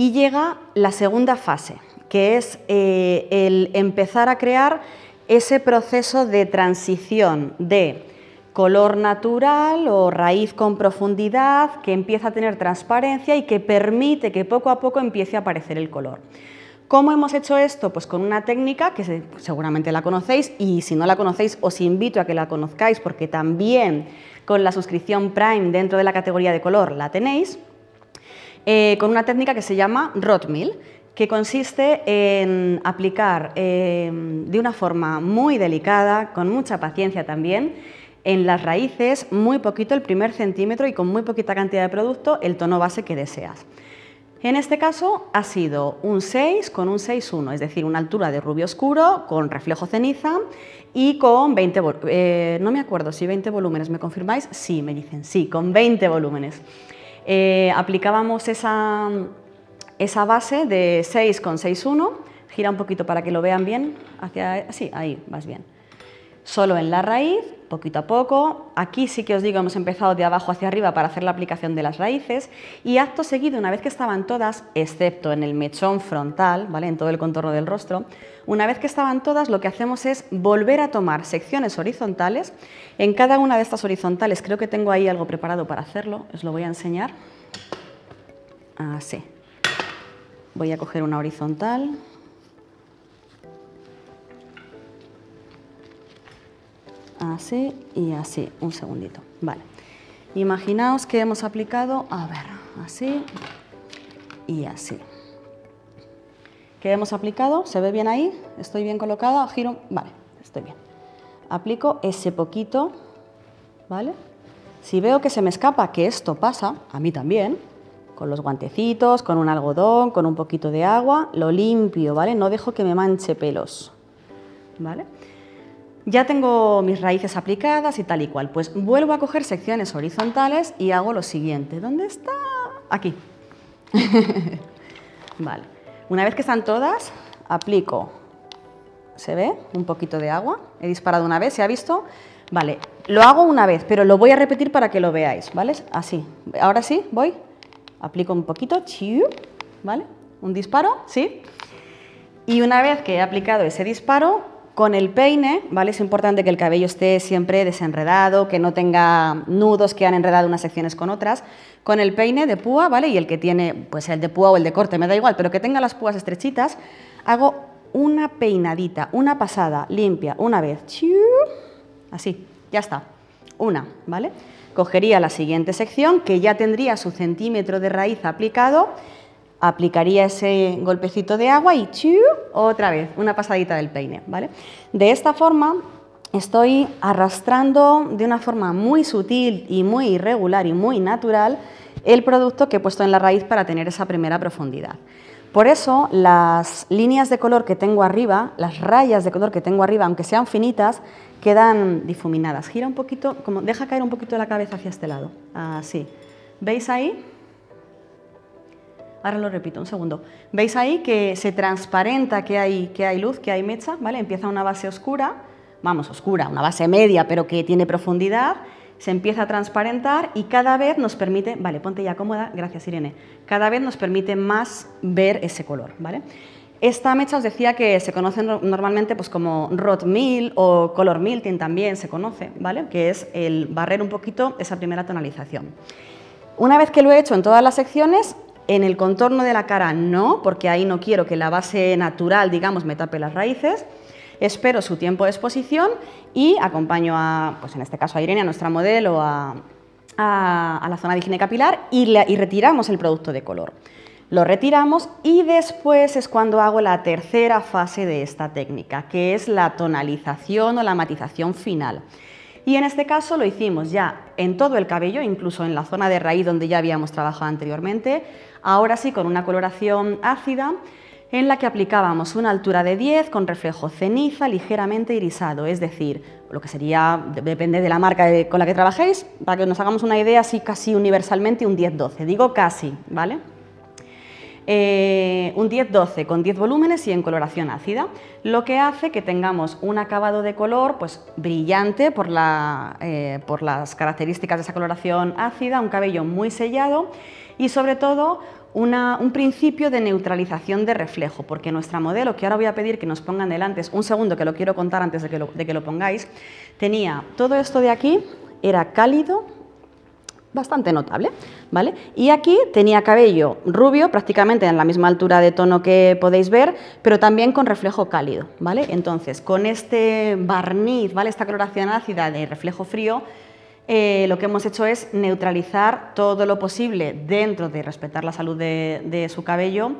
Y llega la segunda fase, que es eh, el empezar a crear ese proceso de transición de color natural o raíz con profundidad que empieza a tener transparencia y que permite que poco a poco empiece a aparecer el color. ¿Cómo hemos hecho esto? Pues con una técnica que seguramente la conocéis y si no la conocéis os invito a que la conozcáis porque también con la suscripción Prime dentro de la categoría de color la tenéis eh, con una técnica que se llama Rotmill, que consiste en aplicar em, de una forma muy delicada, con mucha paciencia también, en las raíces muy poquito el primer centímetro y con muy poquita cantidad de producto el tono base que deseas. En este caso ha sido un 6 con un 6-1, es decir, una altura de rubio oscuro con reflejo ceniza y con 20 volúmenes, eh, no me acuerdo si 20 volúmenes, ¿me confirmáis? Sí, me dicen, sí, con 20 volúmenes. Eh, aplicábamos esa, base de 6 con 6,1, gira un poquito para que lo vean bien, hacia, así ahí más bien, solo en la raíz poquito a poco. Aquí sí que os digo, hemos empezado de abajo hacia arriba para hacer la aplicación de las raíces y acto seguido, una vez que estaban todas, excepto en el mechón frontal, ¿vale? en todo el contorno del rostro, una vez que estaban todas, lo que hacemos es volver a tomar secciones horizontales. En cada una de estas horizontales, creo que tengo ahí algo preparado para hacerlo, os lo voy a enseñar. Así. Voy a coger una horizontal, así y así. Un segundito. Vale. Imaginaos que hemos aplicado, a ver, así y así. ¿Qué hemos aplicado? ¿Se ve bien ahí? ¿Estoy bien colocada? Giro, vale, estoy bien. Aplico ese poquito, ¿vale? Si veo que se me escapa, que esto pasa, a mí también, con los guantecitos, con un algodón, con un poquito de agua, lo limpio, ¿vale? No dejo que me manche pelos, ¿vale? Ya tengo mis raíces aplicadas y tal y cual. Pues vuelvo a coger secciones horizontales y hago lo siguiente. ¿Dónde está? Aquí. vale. Una vez que están todas, aplico, se ve, un poquito de agua. He disparado una vez, ¿se ha visto? Vale, lo hago una vez, pero lo voy a repetir para que lo veáis, ¿vale? Así. Ahora sí, voy. Aplico un poquito, ¿vale? Un disparo, ¿sí? Y una vez que he aplicado ese disparo, con el peine, ¿vale? Es importante que el cabello esté siempre desenredado, que no tenga nudos que han enredado unas secciones con otras. Con el peine de púa, ¿vale? Y el que tiene, pues el de púa o el de corte, me da igual, pero que tenga las púas estrechitas, hago una peinadita, una pasada limpia, una vez. Así, ya está. Una, ¿vale? Cogería la siguiente sección, que ya tendría su centímetro de raíz aplicado, aplicaría ese golpecito de agua y otra vez, una pasadita del peine, ¿vale? De esta forma estoy arrastrando de una forma muy sutil y muy irregular y muy natural el producto que he puesto en la raíz para tener esa primera profundidad. Por eso las líneas de color que tengo arriba, las rayas de color que tengo arriba, aunque sean finitas, quedan difuminadas. Gira un poquito, como deja caer un poquito la cabeza hacia este lado, así. ¿Veis ahí? Ahora lo repito, un segundo. ¿Veis ahí que se transparenta que hay, que hay luz, que hay mecha? ¿vale? Empieza una base oscura, vamos, oscura, una base media, pero que tiene profundidad, se empieza a transparentar y cada vez nos permite, vale, ponte ya cómoda, gracias Irene, cada vez nos permite más ver ese color, ¿vale? Esta mecha os decía que se conoce normalmente pues, como rot mill o color milting también se conoce, ¿vale? Que es el barrer un poquito esa primera tonalización. Una vez que lo he hecho en todas las secciones, en el contorno de la cara no, porque ahí no quiero que la base natural, digamos, me tape las raíces. Espero su tiempo de exposición y acompaño a, pues en este caso a Irene, a nuestra modelo, a, la zona de higiene capilar y retiramos el producto de color. Lo retiramos y después es cuando hago la tercera fase de esta técnica, que es la tonalización o la matización final. Y en este caso lo hicimos ya en todo el cabello, incluso en la zona de raíz donde ya habíamos trabajado anteriormente, ahora sí con una coloración ácida en la que aplicábamos una altura de 10 con reflejo ceniza ligeramente irisado, es decir, lo que sería, depende de la marca con la que trabajéis, para que nos hagamos una idea, así casi universalmente un 10-12, digo casi, ¿vale? Eh, un 10-12 con 10 volúmenes y en coloración ácida, lo que hace que tengamos un acabado de color pues, brillante por, la, eh, por las características de esa coloración ácida, un cabello muy sellado y sobre todo un principio de neutralización de reflejo, porque nuestra modelo, que ahora voy a pedir que nos pongan delante, un segundo que lo quiero contar antes de que lo pongáis, tenía todo esto de aquí, era cálido, bastante notable, ¿vale? Y aquí tenía cabello rubio, prácticamente en la misma altura de tono que podéis ver, pero también con reflejo cálido, ¿vale? Entonces, con este barniz, ¿vale? Esta coloración ácida de reflejo frío, eh, lo que hemos hecho es neutralizar todo lo posible dentro de respetar la salud de, su cabello,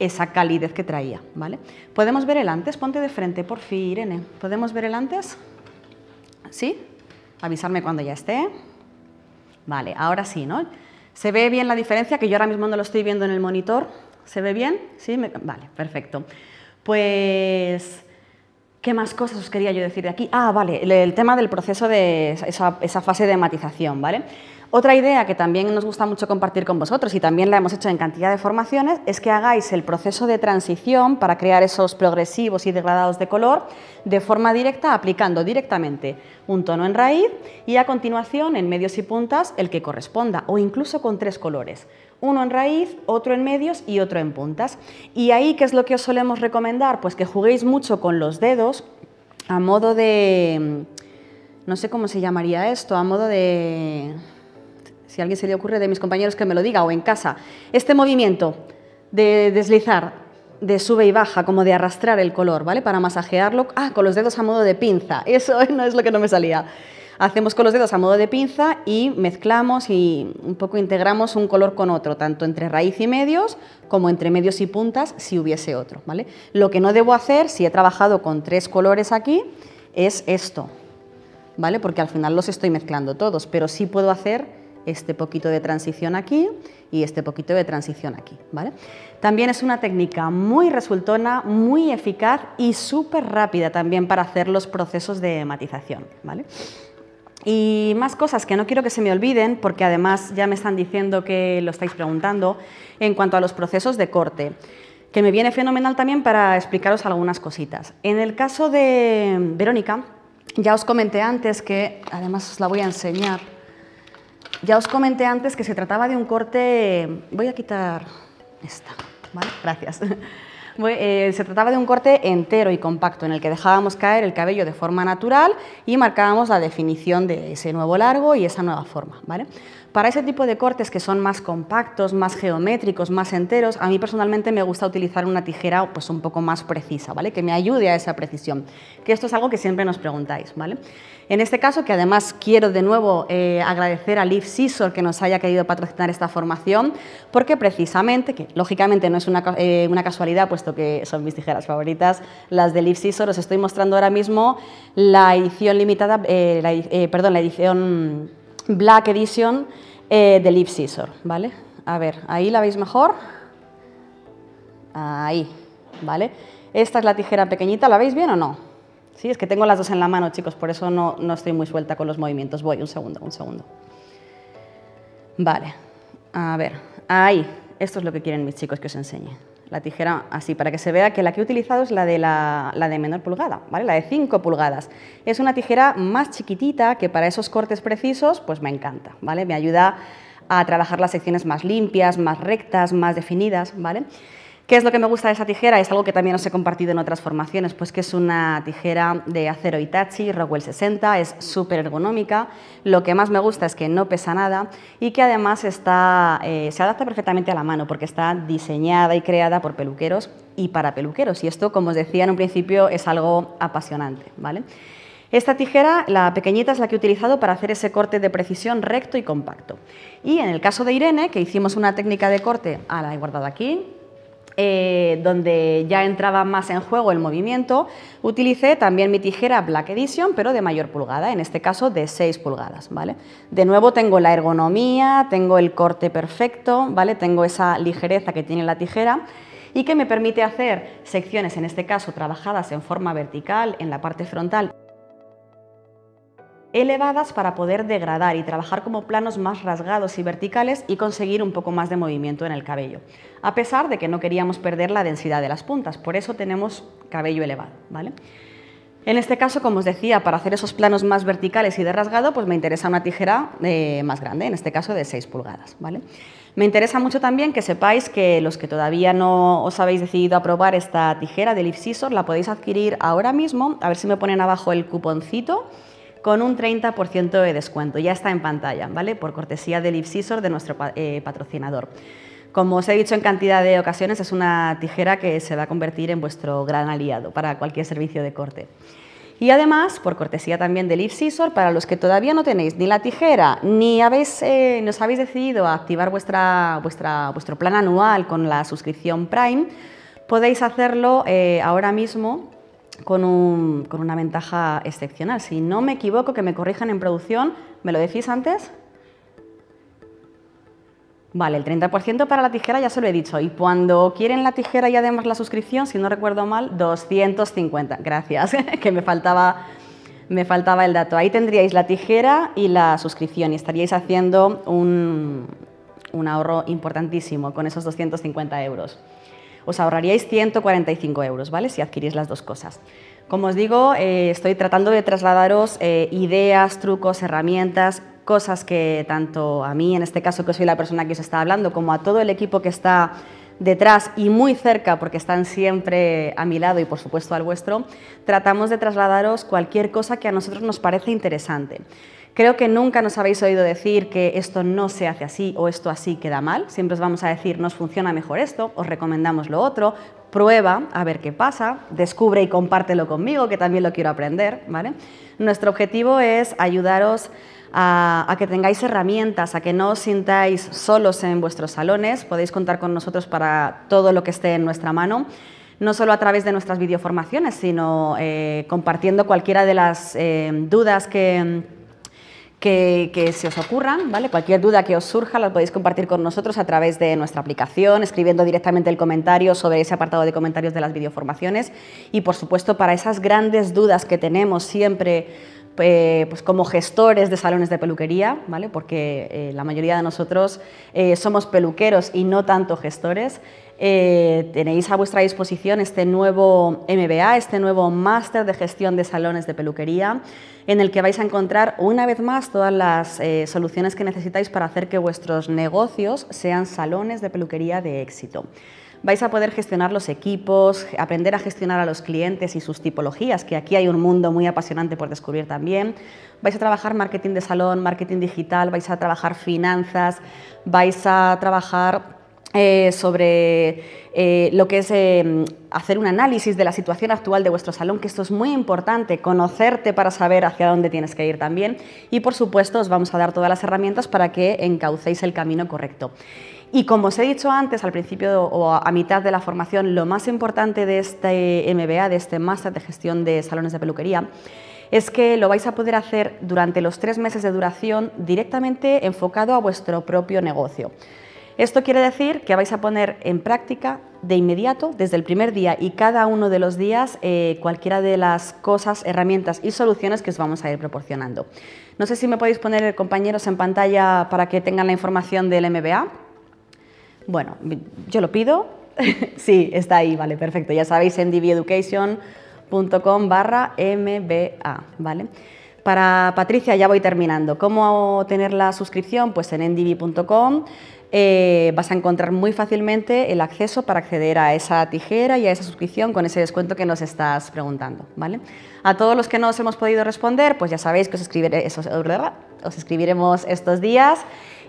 esa calidez que traía, ¿vale? Podemos ver el antes, ponte de frente, por fin, Irene. ¿Podemos ver el antes? ¿Sí? Avisarme cuando ya esté. Vale, ahora sí, ¿no? ¿Se ve bien la diferencia? Que yo ahora mismo no lo estoy viendo en el monitor. ¿Se ve bien? Sí, vale, perfecto. Pues... ¿Qué más cosas os quería yo decir de aquí? Ah, vale, el tema del proceso de esa, esa fase de matización, ¿vale? Otra idea que también nos gusta mucho compartir con vosotros y también la hemos hecho en cantidad de formaciones es que hagáis el proceso de transición para crear esos progresivos y degradados de color de forma directa aplicando directamente un tono en raíz y a continuación en medios y puntas el que corresponda o incluso con tres colores uno en raíz, otro en medios y otro en puntas. Y ahí, ¿qué es lo que os solemos recomendar? Pues que juguéis mucho con los dedos a modo de... no sé cómo se llamaría esto, a modo de si alguien se le ocurre de mis compañeros que me lo diga o en casa, este movimiento de deslizar, de sube y baja, como de arrastrar el color, ¿vale? Para masajearlo, ah, con los dedos a modo de pinza, eso no es lo que no me salía. Hacemos con los dedos a modo de pinza y mezclamos y un poco integramos un color con otro, tanto entre raíz y medios como entre medios y puntas si hubiese otro, ¿vale? Lo que no debo hacer, si he trabajado con tres colores aquí, es esto, ¿vale? Porque al final los estoy mezclando todos, pero sí puedo hacer este poquito de transición aquí y este poquito de transición aquí. ¿vale? También es una técnica muy resultona, muy eficaz y súper rápida también para hacer los procesos de matización. ¿vale? Y más cosas que no quiero que se me olviden, porque además ya me están diciendo que lo estáis preguntando, en cuanto a los procesos de corte, que me viene fenomenal también para explicaros algunas cositas. En el caso de Verónica, ya os comenté antes que, además os la voy a enseñar, ya os comenté antes que se trataba de un corte... Voy a quitar esta, ¿vale? Gracias. Eh, se trataba de un corte entero y compacto en el que dejábamos caer el cabello de forma natural y marcábamos la definición de ese nuevo largo y esa nueva forma. ¿vale? Para ese tipo de cortes que son más compactos, más geométricos, más enteros, a mí personalmente me gusta utilizar una tijera pues, un poco más precisa, ¿vale? que me ayude a esa precisión, que esto es algo que siempre nos preguntáis. ¿vale? En este caso, que además quiero de nuevo eh, agradecer a Liv Sisor que nos haya querido patrocinar esta formación, porque precisamente, que lógicamente no es una, eh, casualidad, puesto que son mis tijeras favoritas, las de Liv os estoy mostrando ahora mismo la edición limitada, eh, perdón, la edición Black Edition de Liv Scissor, ¿vale? A ver, ahí la veis mejor. Ahí, ¿vale? Esta es la tijera pequeñita, ¿la veis bien o no? Sí, es que tengo las dos en la mano, chicos, por eso no, estoy muy suelta con los movimientos. Voy, un segundo, un segundo. Vale, a ver, ahí. Esto es lo que quieren mis chicos que os enseñe. La tijera así, para que se vea que la que he utilizado es la de, la, la de menor pulgada, ¿vale? La de 5 pulgadas. Es una tijera más chiquitita que para esos cortes precisos, pues me encanta, ¿vale? Me ayuda a trabajar las secciones más limpias, más rectas, más definidas, ¿vale? ¿Qué es lo que me gusta de esa tijera? Es algo que también os he compartido en otras formaciones, pues que es una tijera de acero Hitachi, Rockwell 60, es súper ergonómica, lo que más me gusta es que no pesa nada y que además está, eh, se adapta perfectamente a la mano porque está diseñada y creada por peluqueros y para peluqueros y esto, como os decía en un principio, es algo apasionante, ¿vale? Esta tijera, la pequeñita, es la que he utilizado para hacer ese corte de precisión recto y compacto. Y en el caso de Irene, que hicimos una técnica de corte, la he guardado aquí, eh, donde ya entraba más en juego el movimiento, utilicé también mi tijera Black Edition, pero de mayor pulgada, en este caso de 6 pulgadas, ¿vale? De nuevo tengo la ergonomía, tengo el corte perfecto, ¿vale? Tengo esa ligereza que tiene la tijera y que me permite hacer secciones, en este caso trabajadas en forma vertical en la parte frontal elevadas para poder degradar y trabajar como planos más rasgados y verticales y conseguir un poco más de movimiento en el cabello, a pesar de que no queríamos perder la densidad de las puntas, por eso tenemos cabello elevado. ¿vale? En este caso, como os decía, para hacer esos planos más verticales y de rasgado, pues me interesa una tijera eh, más grande, en este caso de 6 pulgadas. ¿vale? Me interesa mucho también que sepáis que los que todavía no os habéis decidido a probar esta tijera de Lipsisor la podéis adquirir ahora mismo, a ver si me ponen abajo el cuponcito con un 30% de descuento. Ya está en pantalla, ¿vale? Por cortesía del Ipsisor de nuestro eh, patrocinador. Como os he dicho en cantidad de ocasiones, es una tijera que se va a convertir en vuestro gran aliado para cualquier servicio de corte. Y además, por cortesía también del Ipsisor, para los que todavía no tenéis ni la tijera, ni habéis, eh, nos habéis decidido a activar vuestro plan anual con la suscripción Prime, podéis hacerlo eh, ahora mismo con, un, con, una ventaja excepcional. Si no me equivoco, que me corrijan en producción, ¿me lo decís antes? Vale, el 30% para la tijera ya se lo he dicho. Y cuando quieren la tijera y además la suscripción, si no recuerdo mal, 250. Gracias, que me faltaba, me faltaba el dato. Ahí tendríais la tijera y la suscripción y estaríais haciendo un, un ahorro importantísimo con esos 250 euros os ahorraríais 145 euros, ¿vale? Si adquirís las dos cosas. Como os digo, eh, estoy tratando de trasladaros eh, ideas, trucos, herramientas, cosas que tanto a mí, en este caso que soy la persona que os está hablando, como a todo el equipo que está detrás y muy cerca, porque están siempre a mi lado y por supuesto al vuestro, tratamos de trasladaros cualquier cosa que a nosotros nos parece interesante. Creo que nunca nos habéis oído decir que esto no se hace así o esto así queda mal. Siempre os vamos a decir, nos funciona mejor esto, os recomendamos lo otro, prueba a ver qué pasa, descubre y compártelo conmigo, que también lo quiero aprender. ¿vale? Nuestro objetivo es ayudaros a, que tengáis herramientas, a que no os sintáis solos en vuestros salones. Podéis contar con nosotros para todo lo que esté en nuestra mano no solo a través de nuestras videoformaciones, sino eh, compartiendo cualquiera de las eh, dudas que que, se os ocurran, ¿vale? Cualquier duda que os surja la podéis compartir con nosotros a través de nuestra aplicación, escribiendo directamente el comentario sobre ese apartado de comentarios de las videoformaciones y, por supuesto, para esas grandes dudas que tenemos siempre eh, pues como gestores de salones de peluquería, ¿vale? porque eh, la mayoría de nosotros eh, somos peluqueros y no tanto gestores, tenéis a vuestra disposición este nuevo MBA, este nuevo máster de gestión de salones de peluquería, en el que vais a encontrar una vez más todas las soluciones que necesitáis para hacer que vuestros negocios sean salones de peluquería de éxito. Vais a poder gestionar los equipos, aprender a gestionar a los clientes y sus tipologías, que aquí hay un mundo muy apasionante por descubrir también. Vais a trabajar marketing de salón, marketing digital, vais a trabajar finanzas, vais a trabajar eh, sobre eh, lo que es em, hacer un análisis de la situación actual de vuestro salón, que esto es muy importante, conocerte para saber hacia dónde tienes que ir también. Y por supuesto os vamos a dar todas las herramientas para que encaucéis el camino correcto. Y como os he dicho antes, al principio o a mitad de la formación, lo más importante de este MBA, de este máster de gestión de salones de peluquería, es que lo vais a poder hacer durante los tres meses de duración directamente enfocado a vuestro propio negocio. Esto quiere decir que vais a poner en práctica de inmediato, desde el primer día y cada uno de los días, eh, cualquiera de las cosas, herramientas y soluciones que os vamos a ir proporcionando. No sé si me podéis poner, compañeros, en pantalla para que tengan la información del MBA. Bueno, yo lo pido. sí, está ahí, vale, perfecto. Ya sabéis, mdbeducation.com barra MBA, ¿vale? Para Patricia ya voy terminando. ¿Cómo tener la suscripción? Pues en ndb.com eh, vas a encontrar muy fácilmente el acceso para acceder a esa tijera y a esa suscripción con ese descuento que nos estás preguntando. ¿vale? A todos los que no os hemos podido responder, pues ya sabéis que os, escribiré, os escribiremos estos días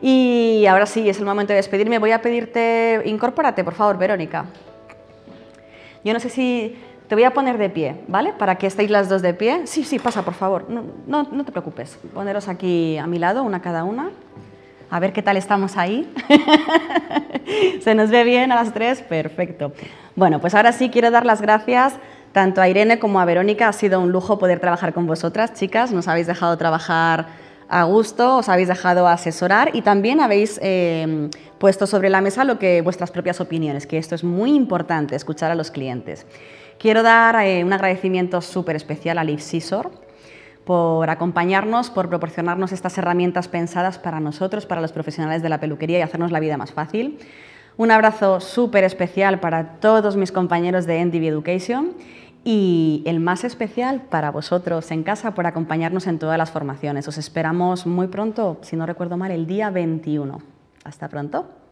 y ahora sí, es el momento de despedirme. Voy a pedirte, incorpórate, por favor, Verónica. Yo no sé si te voy a poner de pie, ¿vale? Para que estéis las dos de pie. Sí, sí, pasa, por favor. No, no, no te preocupes. Poneros aquí a mi lado, una cada una. A ver qué tal estamos ahí. Se nos ve bien a las tres, perfecto. Bueno, pues ahora sí quiero dar las gracias tanto a Irene como a Verónica. Ha sido un lujo poder trabajar con vosotras, chicas. Nos habéis dejado trabajar a gusto, os habéis dejado asesorar y también habéis em, puesto sobre la mesa lo que vuestras propias opiniones, que esto es muy importante, escuchar a los clientes. Quiero dar eh, un agradecimiento súper especial a Liv por acompañarnos, por proporcionarnos estas herramientas pensadas para nosotros, para los profesionales de la peluquería y hacernos la vida más fácil. Un abrazo súper especial para todos mis compañeros de NDV Education y el más especial para vosotros en casa por acompañarnos en todas las formaciones. Os esperamos muy pronto, si no recuerdo mal, el día 21. Hasta pronto.